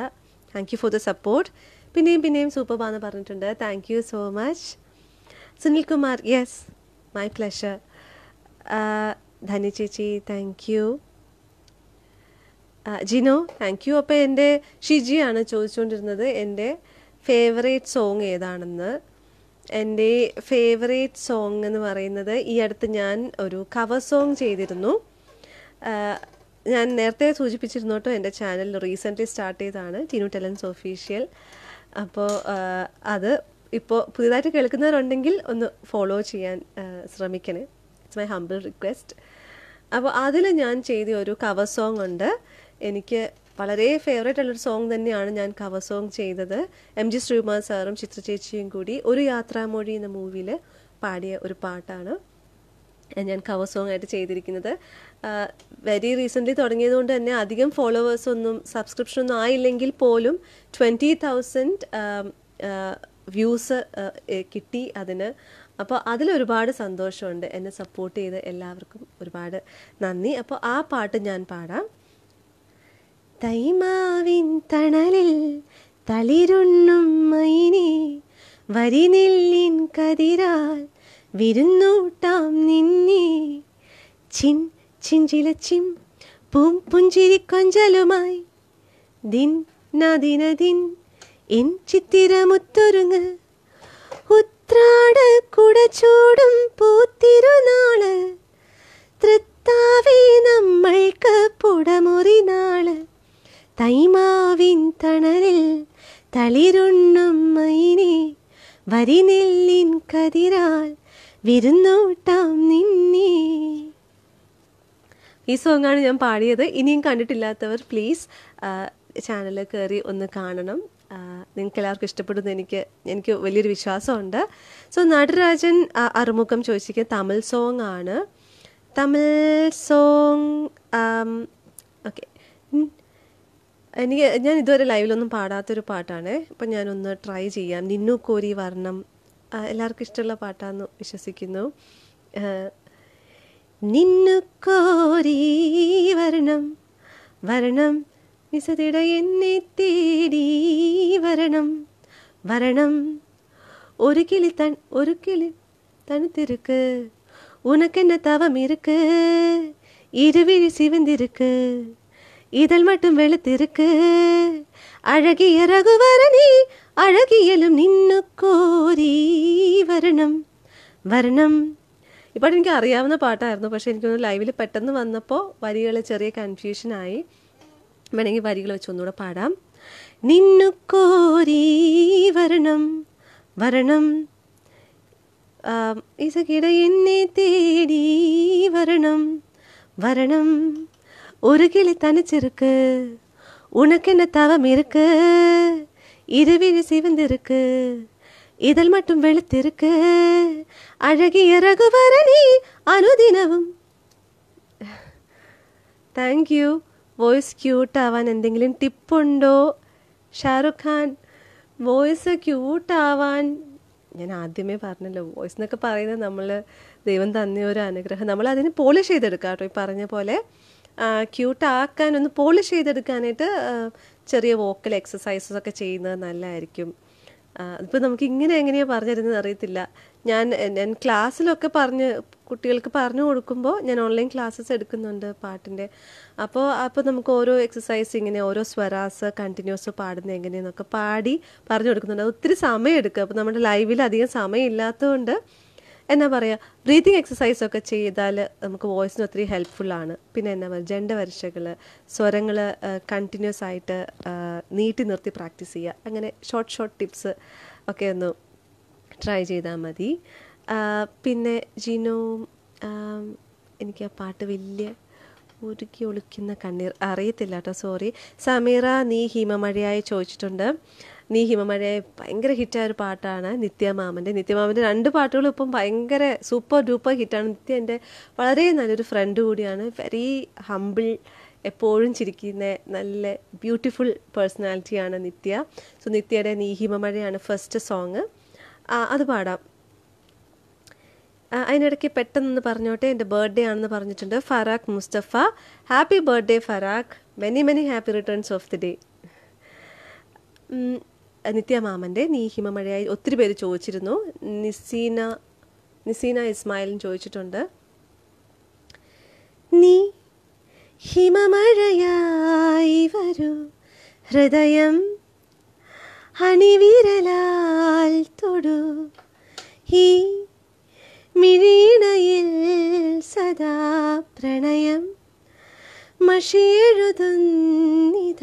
thank you for the support പിന്നെയും പിന്നെയും എന്ന് പറഞ്ഞിട്ടുണ്ട് thank you so much Sunil Kumar yes my pleasure uh, Dhani ചേച്ചി thank you Jino thank you അപ്പോൾ എൻ്റെ ഷിജിയാണ് ചോദിച്ചുകൊണ്ടിരുന്നത് എൻ്റെ ഫേവറേറ്റ് സോങ് ഏതാണെന്ന് എൻ്റെ ഫേവറേറ്റ് സോങ് എന്ന് പറയുന്നത് ഈ അടുത്ത് ഞാൻ ഒരു കവർ സോങ് ചെയ്തിരുന്നു uh, ഞാൻ നേരത്തെ സൂചിപ്പിച്ചിരുന്നു കേട്ടോ എൻ്റെ ചാനൽ റീസെൻ്റ്ലി സ്റ്റാർട്ട് ചെയ്തതാണ് ടിനു ടെലൻസ് ഒഫീഷ്യൽ അപ്പോൾ അത് ഇപ്പോൾ പുതിയതായിട്ട് കേൾക്കുന്നവരുണ്ടെങ്കിൽ ഒന്ന് ഫോളോ ചെയ്യാൻ ശ്രമിക്കണേ ഇറ്റ്സ് മൈ ഹംബിൾ റിക്വസ്റ്റ് അപ്പോൾ അതിൽ ഞാൻ ചെയ്ത ഒരു കവർ സോങ് ഉണ്ട് എനിക്ക് വളരെ ഫേവറേറ്റ് ഉള്ളൊരു സോങ് തന്നെയാണ് ഞാൻ കവർ സോങ് ചെയ്തത് എം ജി ശ്രീകുമാർ സാറും ചിത്ര ചേച്ചിയും കൂടി ഒരു യാത്രാമൊഴി എന്ന മൂവിയിൽ പാടിയ ഒരു പാട്ടാണ് ഞാൻ കവർ സോങ് ആയിട്ട് ചെയ്തിരിക്കുന്നത് വെരി റീസെൻ്റ്ലി തുടങ്ങിയതുകൊണ്ട് തന്നെ അധികം ഫോളോവേഴ്സ് ഒന്നും സബ്സ്ക്രിപ്ഷൻ ഒന്നും ആയില്ലെങ്കിൽ പോലും ട്വൻറ്റി തൗസൻഡ് വ്യൂസ് കിട്ടി അതിന് അപ്പോൾ അതിലൊരുപാട് സന്തോഷമുണ്ട് എന്നെ സപ്പോർട്ട് ചെയ്ത് എല്ലാവർക്കും ഒരുപാട് നന്ദി അപ്പോൾ ആ പാട്ട് ഞാൻ പാടാം തൈമാവിൻ തണലിൽ തളിരുണ്ണും മൈനെ വരിനെല്ലിൻ കതിരാൽ വിരുന്നൂട്ടാം നിന്നെ ചിൻ ചിഞ്ചിലച്ചിം പൂം പുഞ്ചിരിക്കൊഞ്ചലുമായി ദിൻ നദിനദിൻ എൻ ചിത്തിരമുത്തൊരുങ്ങ് ഉത്രാട ചൂടും പൂത്തിരുനാള് തൃത്താവേ നമ്മൾക്ക് പുടമുറി നാള് തൈമാവിൻ തണലിൽ തളിരുണ്ണും മൈനെ വരിനെല്ലിൻ കതിരാൽ വിരുന്നോട്ടാം നിന്നെ ഈ സോങ്ങാണ് ഞാൻ പാടിയത് ഇനിയും കണ്ടിട്ടില്ലാത്തവർ പ്ലീസ് ചാനൽ കയറി ഒന്ന് കാണണം നിങ്ങൾക്ക് എല്ലാവർക്കും ഇഷ്ടപ്പെടുന്ന എനിക്ക് എനിക്ക് വലിയൊരു വിശ്വാസമുണ്ട് സോ നടരാജൻ അറുമുഖം ചോദിച്ചിരിക്കുക തമിഴ് സോങ് ആണ് തമിഴ് സോങ് ഓക്കെ എനിക്ക് ഞാൻ ഇതുവരെ ലൈവിലൊന്നും പാടാത്തൊരു പാട്ടാണ് അപ്പം ഞാനൊന്ന് ട്രൈ ചെയ്യാം നിന്നു കോരി വർണ്ണം എല്ലാവർക്കും ഇഷ്ടമുള്ള പാട്ടാന്ന് വിശ്വസിക്കുന്നു നിന്നു കോരി വർണ്ണം വർണ്ണം വിസതിട എന്നെ തേടി വരണം വരണം ഒരു കിളി തൻ ഒരു കിളി തണുത്തിருக்கு உனக்கென்ன தவம் இருக்கு இருவிழி சிவந்திருக்கு இதழ் மட்டும் வெளுத்திருக்கு அழகிய ரகுவரணி அழகியலும் நின்னு கோரி വരണം വരണം ഇപ്പോൾ എനിക്ക് അറിയാവുന്ന പാട്ടായിരുന്നു പക്ഷേ എനിക്കൊന്ന് ലൈവിൽ പെട്ടെന്ന് വന്നപ്പോൾ വരികൾ ചെറിയ കൺഫ്യൂഷനായി വേണമെങ്കിൽ വരികൾ വെച്ച് ഒന്നുകൂടെ பாடாம் நின்னு கோரி வரணம் வரணம் ഇസകിട என்னை தேடி வரணம் வரணம் ஒரு கிளி தனிச்சிருக்கு உனக்கு என்ன தவம் இருக்கு இருவிழி சிவந்திருக்கு இதழ் மட்டும் வெளுத்திருக்கு அழகிய ரகுவரணி அனுதினவும் தேங்க்யூ വോയിസ് ക്യൂട്ട് ആവാൻ എന്തെങ്കിലും ടിപ്പുണ്ടോ ഷാറുഖ് ഖാൻ വോയിസ് ക്യൂട്ട് ആവാൻ ഞാൻ ആദ്യമേ പറഞ്ഞല്ലോ വോയിസ് എന്നൊക്കെ പറയുന്നത് നമ്മൾ ദൈവം തന്ന ഒരു അനുഗ്രഹം നമ്മൾ അതിനെ പോളിഷ് ചെയ്തെടുക്കുക കേട്ടോ ഈ പറഞ്ഞ പോലെ ക്യൂട്ട് ആക്കാൻ ഒന്ന് പോളിഷ് ചെയ്തെടുക്കാനായിട്ട് ചെറിയ വോക്കൽ എക്സസൈസസ് ഒക്കെ ചെയ്യുന്നത് നല്ലതായിരിക്കും അതിപ്പോൾ നമുക്ക് ഇങ്ങനെ എങ്ങനെയാണ് പറഞ്ഞിരുന്നത് അറിയത്തില്ല ഞാൻ ഞാൻ ക്ലാസ്സിലൊക്കെ പറഞ്ഞ് കുട്ടികൾക്ക് പറഞ്ഞു കൊടുക്കുമ്പോൾ ഞാൻ ഓൺലൈൻ ക്ലാസ്സസ് എടുക്കുന്നുണ്ട് പാട്ടിൻ്റെ അപ്പോൾ അപ്പോൾ നമുക്ക് ഓരോ എക്സസൈസ് ഇങ്ങനെ ഓരോ സ്വരാസ് കണ്ടിന്യൂസ് പാടുന്ന എങ്ങനെയെന്നൊക്കെ പാടി പറഞ്ഞു കൊടുക്കുന്നുണ്ട് അത് ഒത്തിരി സമയം എടുക്കുക അപ്പോൾ നമ്മുടെ ലൈവിൽ അധികം സമയം ഇല്ലാത്തതുകൊണ്ട് എന്നാ പറയുക ബ്രീതിങ് എക്സസൈസ് ഒക്കെ ചെയ്താൽ നമുക്ക് വോയിസിന് ഒത്തിരി ആണ് പിന്നെ എന്നാ പറയുക ജെൻഡ വരിശകൾ സ്വരങ്ങൾ കണ്ടിന്യൂസ് ആയിട്ട് നീട്ടി നിർത്തി പ്രാക്ടീസ് ചെയ്യുക അങ്ങനെ ഷോർട്ട് ഷോർട്ട് ടിപ്സ് ഒക്കെ ഒന്ന് ട്രൈ ചെയ്താൽ മതി പിന്നെ ജിനോ എനിക്ക് ആ പാട്ട് വലിയ ഉരുക്കി ഒളിക്കുന്ന കണ്ണീർ അറിയത്തില്ല കേട്ടോ സോറി സമീറ നീ ഹിമമഴയായി ചോദിച്ചിട്ടുണ്ട് നീ ഹിമമഴയായി ഭയങ്കര ഹിറ്റായ ഒരു പാട്ടാണ് നിത്യമാമൻ്റെ നിത്യമാമൻ്റെ രണ്ട് പാട്ടുകളും ഇപ്പം ഭയങ്കര സൂപ്പർ ഡൂപ്പർ ഹിറ്റാണ് നിത്യ എൻ്റെ വളരെ നല്ലൊരു ഫ്രണ്ട് കൂടിയാണ് വെരി ഹമ്പിൾ എപ്പോഴും ചിരിക്കുന്ന നല്ല ബ്യൂട്ടിഫുൾ പേഴ്സണാലിറ്റിയാണ് നിത്യ സോ നിത്യയുടെ നീ ഹിമമഴയാണ് ഫസ്റ്റ് സോങ് അത് പാടാം അതിനിടയ്ക്ക് പെട്ടെന്ന് പറഞ്ഞോട്ടെ എൻ്റെ ബർത്ത്ഡേ ആണെന്ന് പറഞ്ഞിട്ടുണ്ട് Farakh Mustafa happy birthday Farakh many many happy returns of the day Nithya മാമൻ്റെ നീ ഹിമമഴയായി ഒത്തിരി പേര് ചോദിച്ചിരുന്നു നിസീന നിസീന ഇസ്മായിലും ചോദിച്ചിട്ടുണ്ട് നീ ഹിമമഴയായി വരൂ ഹൃദയം അണിവിരലാൽ തൊടു ഈ മിഴീണയിൽ സദാ പ്രണയം മഷിയെഴുതുന്നിത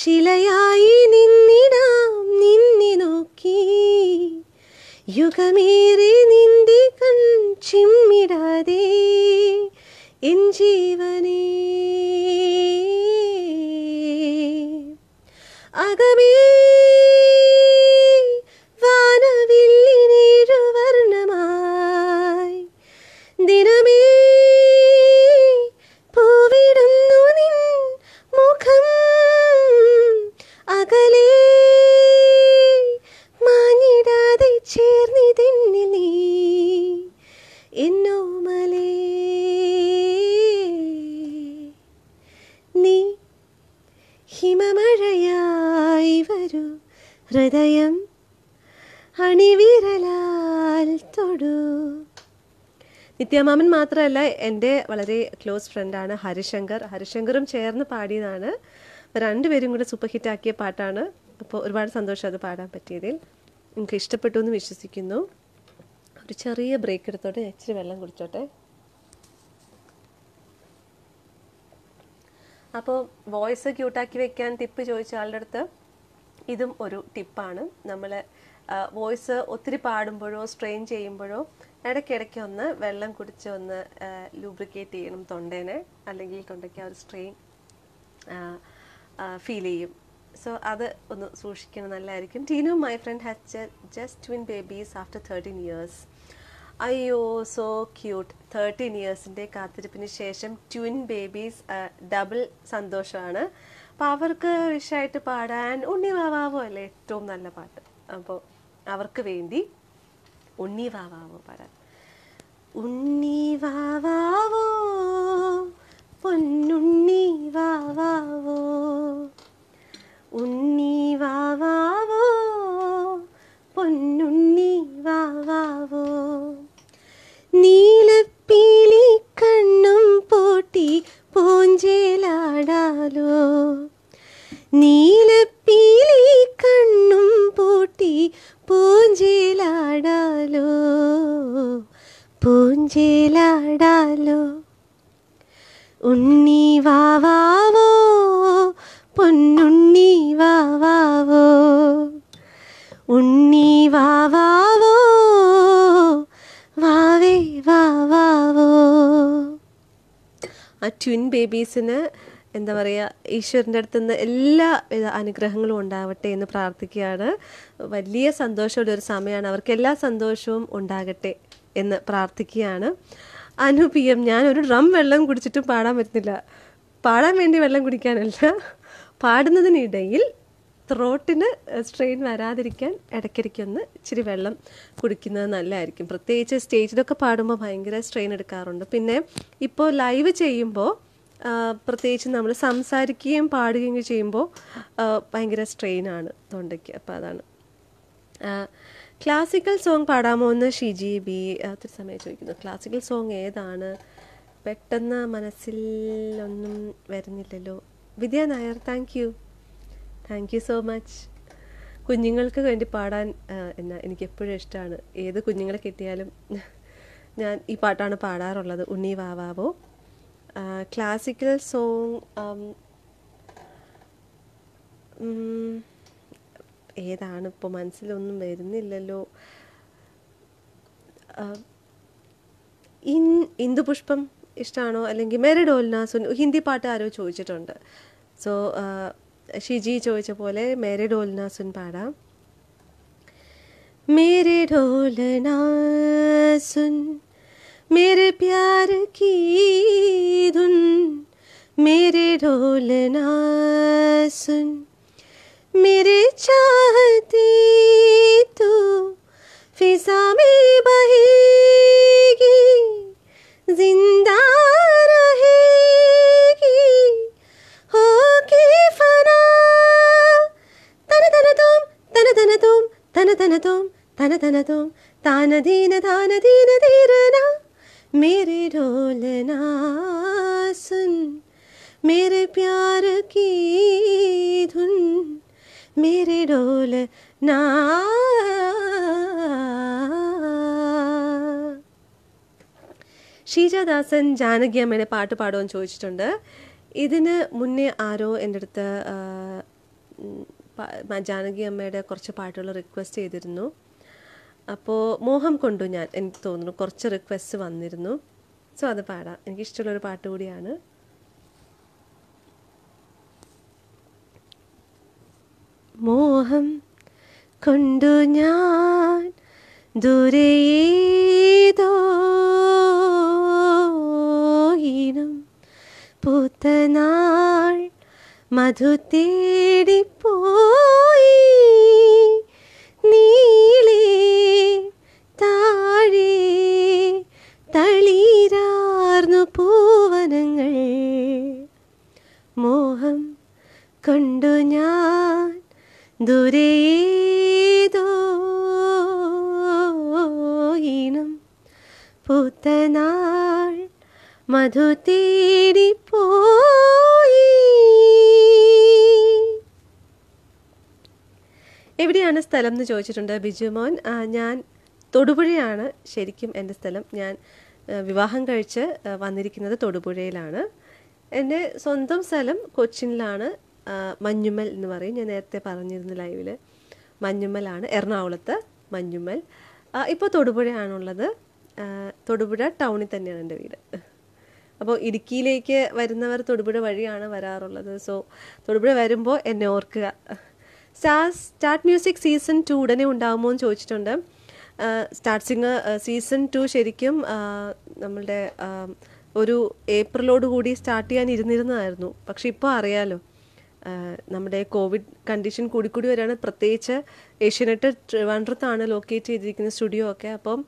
ശിലയായി നിന്നിടാം നിന്നി നോക്കി യുഗമേറെ നിന്റെ കൺ ചിമ്മിടാതെ എൻ ജീവനേ あがみ തൊടു നിത്യാമാമൻ മാത്രമല്ല എൻ്റെ വളരെ ക്ലോസ് ഫ്രണ്ടാണ് ഹരിശങ്കർ ഹരിശങ്കറും ചേർന്ന് പാടിയതാണ് രണ്ടുപേരും കൂടെ സൂപ്പർ ഹിറ്റാക്കിയ പാട്ടാണ് അപ്പോൾ ഒരുപാട് സന്തോഷം അത് പാടാൻ പറ്റിയതിൽ നിങ്ങൾക്ക് ഇഷ്ടപ്പെട്ടു എന്ന് വിശ്വസിക്കുന്നു ഒരു ചെറിയ ബ്രേക്ക് എടുത്തോട്ടെ ഇച്ചിരി വെള്ളം കുടിച്ചോട്ടെ അപ്പോൾ വോയിസ് ക്യൂട്ടാക്കി വെക്കാൻ ടിപ്പ് ചോദിച്ച ആളുടെ അടുത്ത് ഇതും ഒരു ടിപ്പാണ് നമ്മൾ വോയിസ് ഒത്തിരി പാടുമ്പോഴോ സ്ട്രെയിൻ ചെയ്യുമ്പോഴോ ഇടയ്ക്കിടയ്ക്ക് ഒന്ന് വെള്ളം കുടിച്ച് ഒന്ന് ലൂബ്രിക്കേറ്റ് ചെയ്യണം തൊണ്ടേനെ അല്ലെങ്കിൽ തൊണ്ടയ്ക്ക് ആ ഒരു സ്ട്രെയിൻ ഫീൽ ചെയ്യും സോ അത് ഒന്ന് സൂക്ഷിക്കണം നല്ലതായിരിക്കും Tinu my friend has just twin babies after thirteen years അയ്യോ സോ ക്യൂട്ട് തേർട്ടീൻ ഇയേഴ്സിൻ്റെ കാത്തിരിപ്പിന് ശേഷം ട്വിൻ ബേബീസ് ഡബിൾ സന്തോഷമാണ് അപ്പോൾ അവർക്ക് വിഷയമായിട്ട് പാടാൻ ഉണ്ണി വാവാവോ അല്ലേ ഏറ്റവും നല്ല പാട്ട് അപ്പോൾ അവർക്ക് വേണ്ടി ഉണ്ണിവാവാവോ പാടാൻ വാവാവോ പൊന്നുണ്ണി വാവാവോ ഉണ്ണി വാവാവോ പൊന്നുണ്ണി വാവാവോ നീലപ്പീലി കണ്ണും പോട്ടി പോഞ്ചേലാടാലോ നീലപ്പീലി കണ്ണും പോട്ടി പൂഞ്ചിലാടാലോ പൂഞ്ചിലാടാലോ ഉണ്ണി വാവാവോ പൊന്നുണ്ണി വാവാവോ ഉണ്ണി വാവാവോ വാവേ വാവാവോ ആ ട്വിൻ ബേബീസിന് എന്താ പറയുക ഈശ്വരൻ്റെ അടുത്ത് നിന്ന് എല്ലാ അനുഗ്രഹങ്ങളും ഉണ്ടാവട്ടെ എന്ന് പ്രാർത്ഥിക്കുകയാണ് വലിയ സന്തോഷമുള്ള ഒരു സമയമാണ് അവർക്ക് എല്ലാ സന്തോഷവും ഉണ്ടാകട്ടെ എന്ന് പ്രാർത്ഥിക്കുകയാണ് അനു പി എം ഞാൻ ഒരു ഡ്രം വെള്ളം കുടിച്ചിട്ടും പാടാൻ പറ്റുന്നില്ല പാടാൻ വേണ്ടി വെള്ളം കുടിക്കാനല്ല പാടുന്നതിനിടയിൽ ത്രോട്ടിന് സ്ട്രെയിൻ വരാതിരിക്കാൻ ഇടയ്ക്കിടയ്ക്കൊന്ന് ഇച്ചിരി വെള്ളം കുടിക്കുന്നത് നല്ലതായിരിക്കും പ്രത്യേകിച്ച് സ്റ്റേജിലൊക്കെ പാടുമ്പോൾ ഭയങ്കര സ്ട്രെയിൻ എടുക്കാറുണ്ട് പിന്നെ ഇപ്പോൾ ലൈവ് ചെയ്യുമ്പോൾ പ്രത്യേകിച്ച് നമ്മൾ സംസാരിക്കുകയും പാടുകയും ചെയ്യുമ്പോൾ ഭയങ്കര സ്ട്രെയിനാണ് തൊണ്ടയ്ക്ക് അപ്പം അതാണ് ക്ലാസിക്കൽ സോങ് പാടാമോ എന്ന് ഷിജി ബി ഒത്തിരി സമയം ചോദിക്കുന്നു ക്ലാസിക്കൽ സോങ് ഏതാണ് പെട്ടെന്ന് മനസ്സിൽ ഒന്നും വരുന്നില്ലല്ലോ Vidya Nair thank you thank you so much കുഞ്ഞുങ്ങൾക്ക് വേണ്ടി പാടാൻ എന്നാ എപ്പോഴും ഇഷ്ടമാണ് ഏത് കുഞ്ഞുങ്ങളെ കിട്ടിയാലും ഞാൻ ഈ പാട്ടാണ് പാടാറുള്ളത് ഉണ്ണി വാവാവോ ക്ലാസിക്കൽ സോങ് ഏതാണ് ഇപ്പോൾ മനസ്സിലൊന്നും വരുന്നില്ലല്ലോ ഇൻ ഇന്ദുപുഷ്പം ഇഷ്ടമാണോ അല്ലെങ്കിൽ ഡോൽന സുൻ ഹിന്ദി പാട്ട് ആരോ ചോദിച്ചിട്ടുണ്ട് സോ ഷിജി ചോദിച്ച പോലെ ഡോൽന സുൻ പാടാം മേരെ ഡോലന സുൻ मेरे प्यार की धुन मेरे ढोलना सुन मेरे चाहती तू फिजा में बहेगी जिंदा रहेगी हो के फना तन तन तुम तन तन तुम तन तन तुम तन तन तुम तान दीन तान दीन धीरना मेरे ढोलना सुन मेरे प्यार की धुन मेरे ढोलना ഷീജദാസൻ അമ്മയുടെ പാട്ട് പാടുമെന്ന് ചോദിച്ചിട്ടുണ്ട് ഇതിന് മുന്നേ ആരോ എൻ്റെ അടുത്ത് ജാനകി അമ്മയുടെ കുറച്ച് പാട്ടുകൾ റിക്വസ്റ്റ് ചെയ്തിരുന്നു അപ്പോൾ മോഹം കൊണ്ടു ഞാൻ എനിക്ക് തോന്നുന്നു കുറച്ച് റിക്വസ്റ്റ് വന്നിരുന്നു സോ അത് പാടാം എനിക്കിഷ്ടമുള്ളൊരു പാട്ട് കൂടിയാണ് മോഹം കൊണ്ടു ഞാൻ ദുരേതോ പൂത്തനാൾ മധു തേടി സ്ഥലം എന്ന് ചോദിച്ചിട്ടുണ്ട് ബിജുമോൻ ഞാൻ തൊടുപുഴയാണ് ശരിക്കും എൻ്റെ സ്ഥലം ഞാൻ വിവാഹം കഴിച്ച് വന്നിരിക്കുന്നത് തൊടുപുഴയിലാണ് എൻ്റെ സ്വന്തം സ്ഥലം കൊച്ചിനിലാണ് മഞ്ഞുമ്മൽ എന്ന് പറയും ഞാൻ നേരത്തെ പറഞ്ഞിരുന്ന ലൈവിൽ മഞ്ഞുമ്മലാണ് എറണാകുളത്ത് മഞ്ഞുമ്മൽ ഇപ്പോൾ തൊടുപുഴയാണുള്ളത് തൊടുപുഴ ടൗണിൽ തന്നെയാണ് എൻ്റെ വീട് അപ്പോൾ ഇടുക്കിയിലേക്ക് വരുന്നവർ തൊടുപുഴ വഴിയാണ് വരാറുള്ളത് സോ തൊടുപുഴ വരുമ്പോൾ എന്നെ ഓർക്കുക stars start music season two ഉടനെ ഉണ്ടാകുമോ എന്ന് ചോദിച്ചിട്ടുണ്ട് സ്റ്റാർട്ട് സിംഗർ സീസൺ ടു ശരിക്കും നമ്മളുടെ ഒരു ഏപ്രിലോട് കൂടി സ്റ്റാർട്ട് ചെയ്യാൻ ഇരുന്നിരുന്നതായിരുന്നു പക്ഷെ ഇപ്പോൾ അറിയാലോ നമ്മുടെ കോവിഡ് കണ്ടീഷൻ കൂടി കൂടി വരികയാണ് പ്രത്യേകിച്ച് ഏഷ്യനെറ്റ് ട്രിവാൻഡ്രത്താണ് ലൊക്കേറ്റ് ചെയ്തിരിക്കുന്ന സ്റ്റുഡിയോ ഒക്കെ അപ്പം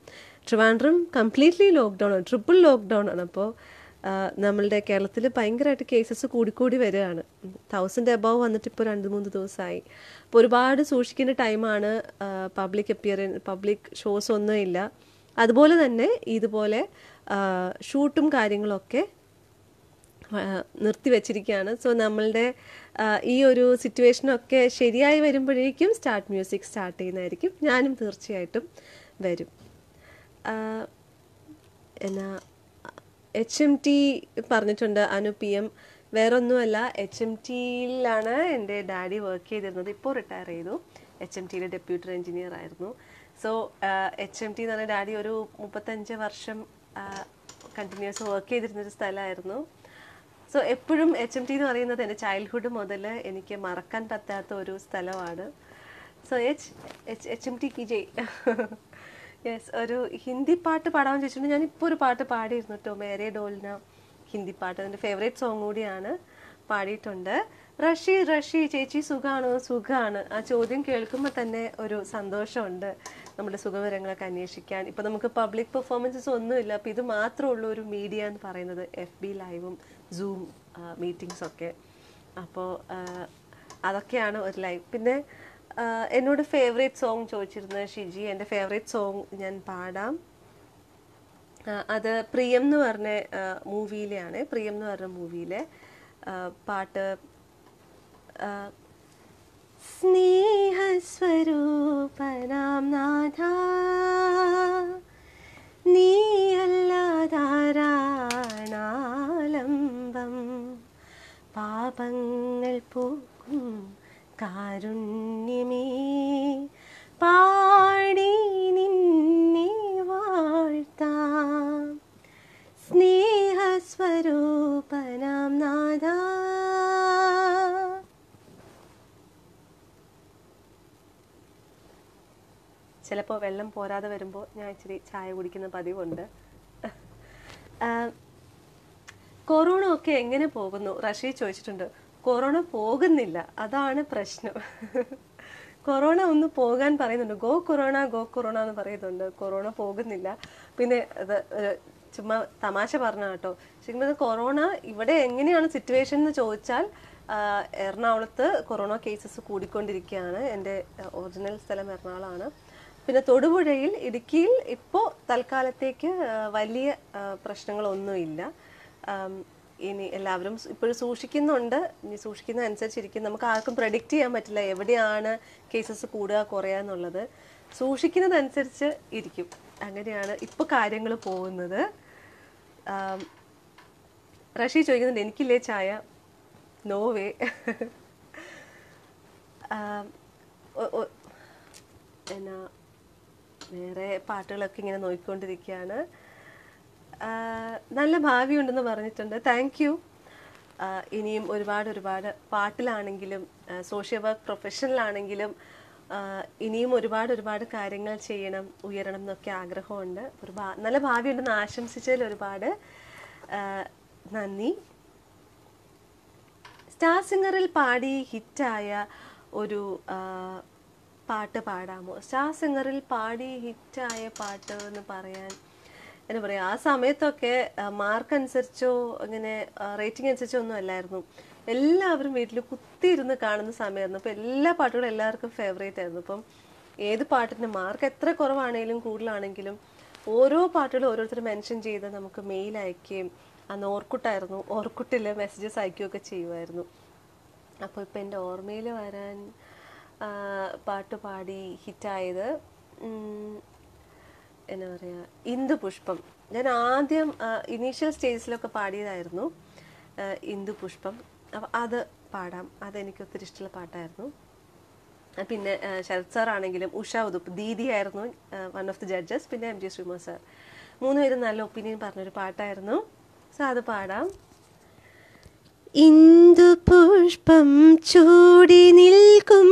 ട്രിവാൻഡ്രം കംപ്ലീറ്റ്ലി ലോക്ക്ഡൗൺ ആണ് ട്രിപ്പിൾ ലോക്ക്ഡൗൺ ആണ് അപ്പോൾ നമ്മളുടെ കേരളത്തിൽ ഭയങ്കരമായിട്ട് കേസസ് കൂടിക്കൂടി വരികയാണ് തൗസൻഡ് എബവ് വന്നിട്ട് ഇപ്പോൾ രണ്ട് മൂന്ന് ദിവസമായി അപ്പോൾ ഒരുപാട് സൂക്ഷിക്കുന്ന ടൈമാണ് പബ്ലിക് അപ്പിയറൻ പബ്ലിക് ഷോസ് ഒന്നുമില്ല അതുപോലെ തന്നെ ഇതുപോലെ ഷൂട്ടും കാര്യങ്ങളൊക്കെ നിർത്തിവെച്ചിരിക്കുകയാണ് സോ നമ്മളുടെ ഈ ഒരു സിറ്റുവേഷനൊക്കെ ശരിയായി വരുമ്പോഴേക്കും സ്റ്റാർട്ട് മ്യൂസിക് സ്റ്റാർട്ട് ചെയ്യുന്നതായിരിക്കും ഞാനും തീർച്ചയായിട്ടും വരും എന്നാ എച്ച് എം ടി പറഞ്ഞിട്ടുണ്ട് അനു പി എം വേറൊന്നുമല്ല എച്ച് എം ടിയിലാണ് എൻ്റെ ഡാഡി വർക്ക് ചെയ്തിരുന്നത് ഇപ്പോൾ റിട്ടയർ ചെയ്തു എച്ച് എം ടിയിലെ ഡെപ്യൂട്ടർ എഞ്ചിനീയർ ആയിരുന്നു സോ എച്ച് എം ടി എന്ന് പറഞ്ഞ ഡാഡി ഒരു മുപ്പത്തഞ്ച് വർഷം കണ്ടിന്യൂസ് uh, വർക്ക് ചെയ്തിരുന്നൊരു സ്ഥലമായിരുന്നു സോ എപ്പോഴും എച്ച് എം ടി എന്ന് പറയുന്നത് എൻ്റെ ചൈൽഡ്ഹുഡ് മുതൽ എനിക്ക് മറക്കാൻ പറ്റാത്ത ഒരു സ്ഥലമാണ് so H H M T കി ജെ യെസ് ഒരു ഹിന്ദി പാട്ട് പാടാമെന്ന് ചോദിച്ചിട്ടുണ്ട് ഞാൻ ഇപ്പോൾ ഒരു പാട്ട് പാടിയിരുന്നു കേട്ടോ മേരെ ഡോൽന ഹിന്ദി പാട്ട് അതിൻ്റെ ഫേവറേറ്റ് സോങ് കൂടിയാണ് പാടിയിട്ടുണ്ട് റഷി റഷി ചേച്ചി സുഖാണോ സുഖമാണ് ആ ചോദ്യം കേൾക്കുമ്പോൾ തന്നെ ഒരു സന്തോഷമുണ്ട് നമ്മുടെ സുഖവിവരങ്ങളൊക്കെ അന്വേഷിക്കാൻ ഇപ്പോൾ നമുക്ക് പബ്ലിക് പെർഫോമൻസസ് ഒന്നുമില്ല അപ്പോൾ ഇത് മാത്രമേ ഉള്ളൂ ഒരു മീഡിയ എന്ന് പറയുന്നത് എഫ് ബി ലൈവും സൂം മീറ്റിങ്സൊക്കെ അപ്പോൾ അതൊക്കെയാണ് ഒരു ലൈവ് പിന്നെ എന്നോട് ഫേവറേറ്റ് സോങ് ചോദിച്ചിരുന്ന ഷിജി എൻ്റെ ഫേവറേറ്റ് സോങ് ഞാൻ പാടാം അത് പ്രിയം എന്ന് പറഞ്ഞ മൂവിയിലെയാണ് പ്രിയം എന്ന് പറഞ്ഞ മൂവിയിലെ പാട്ട് സ്നേഹസ്വരൂപനാം നാഥ നീ അല്ലാതാരാളാലംബം പാപങ്ങൾ പോകും കാരുണ്യമേ പാടി നിന്നെ വാഴ്ത്താം സ്നേഹസ്വരൂപനാം നാദ ചിലപ്പോൾ വെള്ളം പോരാതെ വരുമ്പോൾ ഞാൻ ഇച്ചിരി ചായ കുടിക്കുന്ന പതിവുണ്ട് കൊറോണ ഒക്കെ എങ്ങനെ പോകുന്നു റഷ്യ ചോദിച്ചിട്ടുണ്ട് കൊറോണ പോകുന്നില്ല അതാണ് പ്രശ്നം കൊറോണ ഒന്ന് പോകാൻ പറയുന്നുണ്ട് ഗോ കൊറോണ ഗോ കൊറോണ എന്ന് പറയുന്നുണ്ട് കൊറോണ പോകുന്നില്ല പിന്നെ അത് ചുമ്മാ തമാശ പറഞ്ഞ കേട്ടോ ശരിക്കും കൊറോണ ഇവിടെ എങ്ങനെയാണ് സിറ്റുവേഷൻ എന്ന് ചോദിച്ചാൽ എറണാകുളത്ത് കൊറോണ കേസസ് കൂടിക്കൊണ്ടിരിക്കുകയാണ് എൻ്റെ ഒറിജിനൽ സ്ഥലം എറണാകുളമാണ് പിന്നെ തൊടുപുഴയിൽ ഇടുക്കിയിൽ ഇപ്പോൾ തൽക്കാലത്തേക്ക് വലിയ പ്രശ്നങ്ങളൊന്നുമില്ല ഇനി എല്ലാവരും ഇപ്പോഴും സൂക്ഷിക്കുന്നുണ്ട് ഇനി സൂക്ഷിക്കുന്ന അനുസരിച്ചിരിക്കും നമുക്ക് ആർക്കും പ്രഡിക്റ്റ് ചെയ്യാൻ പറ്റില്ല എവിടെയാണ് കേസസ് കൂടുക കുറയുക എന്നുള്ളത് സൂക്ഷിക്കുന്നതനുസരിച്ച് ഇരിക്കും അങ്ങനെയാണ് ഇപ്പോൾ കാര്യങ്ങൾ പോകുന്നത് റഷി ചോദിക്കുന്നുണ്ട് എനിക്കില്ലേ ചായ നോവേ എന്നാ വേറെ പാട്ടുകളൊക്കെ ഇങ്ങനെ നോക്കിക്കൊണ്ടിരിക്കുകയാണ് നല്ല ഭാവിയുണ്ടെന്ന് പറഞ്ഞിട്ടുണ്ട് താങ്ക് യു ഇനിയും ഒരുപാട് ഒരുപാട് പാട്ടിലാണെങ്കിലും സോഷ്യൽ വർക്ക് പ്രൊഫഷനിലാണെങ്കിലും ഇനിയും ഒരുപാട് ഒരുപാട് കാര്യങ്ങൾ ചെയ്യണം ഉയരണം എന്നൊക്കെ ആഗ്രഹമുണ്ട് ഒരു നല്ല ഭാവിയുണ്ടെന്ന് ആശംസിച്ചതിൽ ഒരുപാട് നന്ദി സ്റ്റാർ സിംഗറിൽ പാടി ഹിറ്റായ ഒരു പാട്ട് പാടാമോ സ്റ്റാർ സിംഗറിൽ പാടി ഹിറ്റായ പാട്ട് എന്ന് പറയാൻ എന്താ പറയുക ആ സമയത്തൊക്കെ മാർക്ക് അനുസരിച്ചോ അങ്ങനെ റേറ്റിംഗ് അനുസരിച്ചോ ഒന്നും അല്ലായിരുന്നു എല്ലാവരും വീട്ടിൽ കുത്തിയിരുന്ന് കാണുന്ന സമയമായിരുന്നു അപ്പോൾ എല്ലാ പാട്ടുകളും എല്ലാവർക്കും ഫേവറേറ്റ് ആയിരുന്നു അപ്പം ഏത് പാട്ടിൻ്റെ മാർക്ക് എത്ര കുറവാണെങ്കിലും കൂടുതലാണെങ്കിലും ഓരോ പാട്ടുകളും ഓരോരുത്തർ മെൻഷൻ ചെയ്ത് നമുക്ക് മെയിൽ അയക്കുകയും അന്ന് ഓർക്കുട്ടായിരുന്നു ഓർക്കുട്ടിൽ മെസ്സേജസ് അയക്കുകയൊക്കെ ചെയ്യുമായിരുന്നു അപ്പോൾ ഇപ്പം എൻ്റെ ഓർമ്മയിൽ വരാൻ പാട്ട് പാടി ഹിറ്റായത് എന്താ പറയുക ഇന്ദു പുഷ്പം ഞാൻ ആദ്യം ഇനീഷ്യൽ സ്റ്റേജസിലൊക്കെ പാടിയതായിരുന്നു ഇന്ദു പുഷ്പം അപ്പം അത് പാടാം അതെനിക്ക് ഒത്തിരി ഇഷ്ടമുള്ള പാട്ടായിരുന്നു പിന്നെ ശരത് സാർ ആണെങ്കിലും ഉഷ ഉദുപ്പ് ദീദി ആയിരുന്നു വൺ ഓഫ് ദി ജഡ്ജസ് പിന്നെ എം ജി ശ്രീമോ സാർ പേര് നല്ല ഒപ്പീനിയൻ പറഞ്ഞൊരു പാട്ടായിരുന്നു സോ അത് പാടാം ഇന്ദു പുഷ്പം ചൂടി നിൽക്കും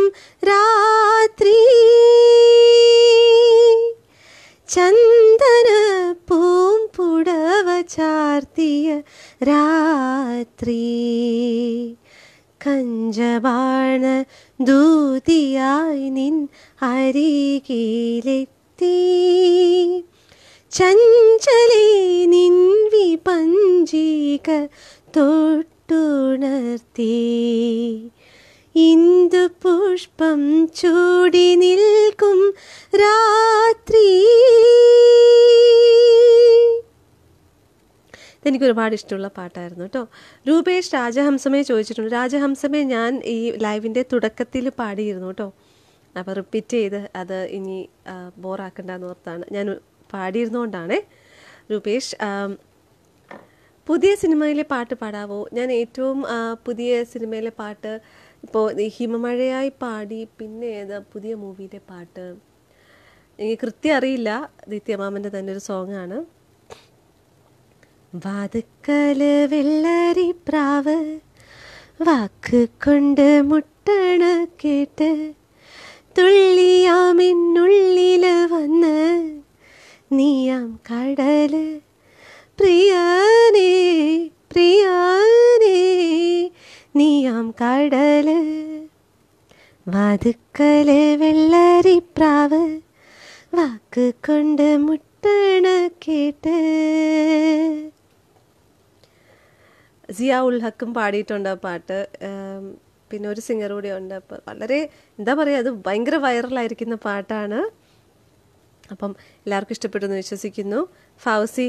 രാത്രി ചാർത്തിയ രാത്രി കഞ്ചവാണ ദൂതിയായി നിൻ അരികിലെത്തി ചഞ്ചലേ നിൻ വിപഞ്ചിക തൊട്ടുണർത്തി ഇന്ദു പുഷ്പം ചൂടി നിൽക്കും രാത്രി എനിക്ക് ഒരുപാട് ഇഷ്ടമുള്ള പാട്ടായിരുന്നു കേട്ടോ രൂപേഷ് രാജഹംസമേ ചോദിച്ചിട്ടുണ്ട് രാജഹംസമേ ഞാൻ ഈ ലൈവിൻ്റെ തുടക്കത്തിൽ പാടിയിരുന്നു കേട്ടോ അപ്പോൾ റിപ്പീറ്റ് ചെയ്ത് അത് ഇനി ബോറാക്കണ്ടെന്ന് ഓർത്താണ് ഞാൻ പാടിയിരുന്നുകൊണ്ടാണ് രൂപേഷ് പുതിയ സിനിമയിലെ പാട്ട് പാടാവോ ഞാൻ ഏറ്റവും പുതിയ സിനിമയിലെ പാട്ട് ഇപ്പോൾ ഹിമമഴയായി പാടി പിന്നെ ഏതാ പുതിയ മൂവിയിലെ പാട്ട് എനിക്ക് കൃത്യം അറിയില്ല ദിത്യമാമൻ്റെ തന്നെ ഒരു സോങ്ങാണ് വാതുക്കല് പ്രാവ് വാക്ക് കൊണ്ട് മുട്ടണ കേട്ട് തുള്ളിയാമിന്നുള്ളില് വന്ന് നീയാം കടല് പ്രിയാനേ പ്രിയാനേ നീയാം കടല് വാതുക്കല് പ്രാവ് വാക്ക് കൊണ്ട് മുട്ടണ കേട്ട് ഉൽ ഹക്കും പാടിയിട്ടുണ്ട് ആ പാട്ട് പിന്നെ ഒരു സിംഗർ കൂടി ഉണ്ട് അപ്പം വളരെ എന്താ പറയുക അത് ഭയങ്കര വൈറലായിരിക്കുന്ന പാട്ടാണ് അപ്പം എല്ലാവർക്കും ഇഷ്ടപ്പെട്ടെന്ന് വിശ്വസിക്കുന്നു ഫൗസി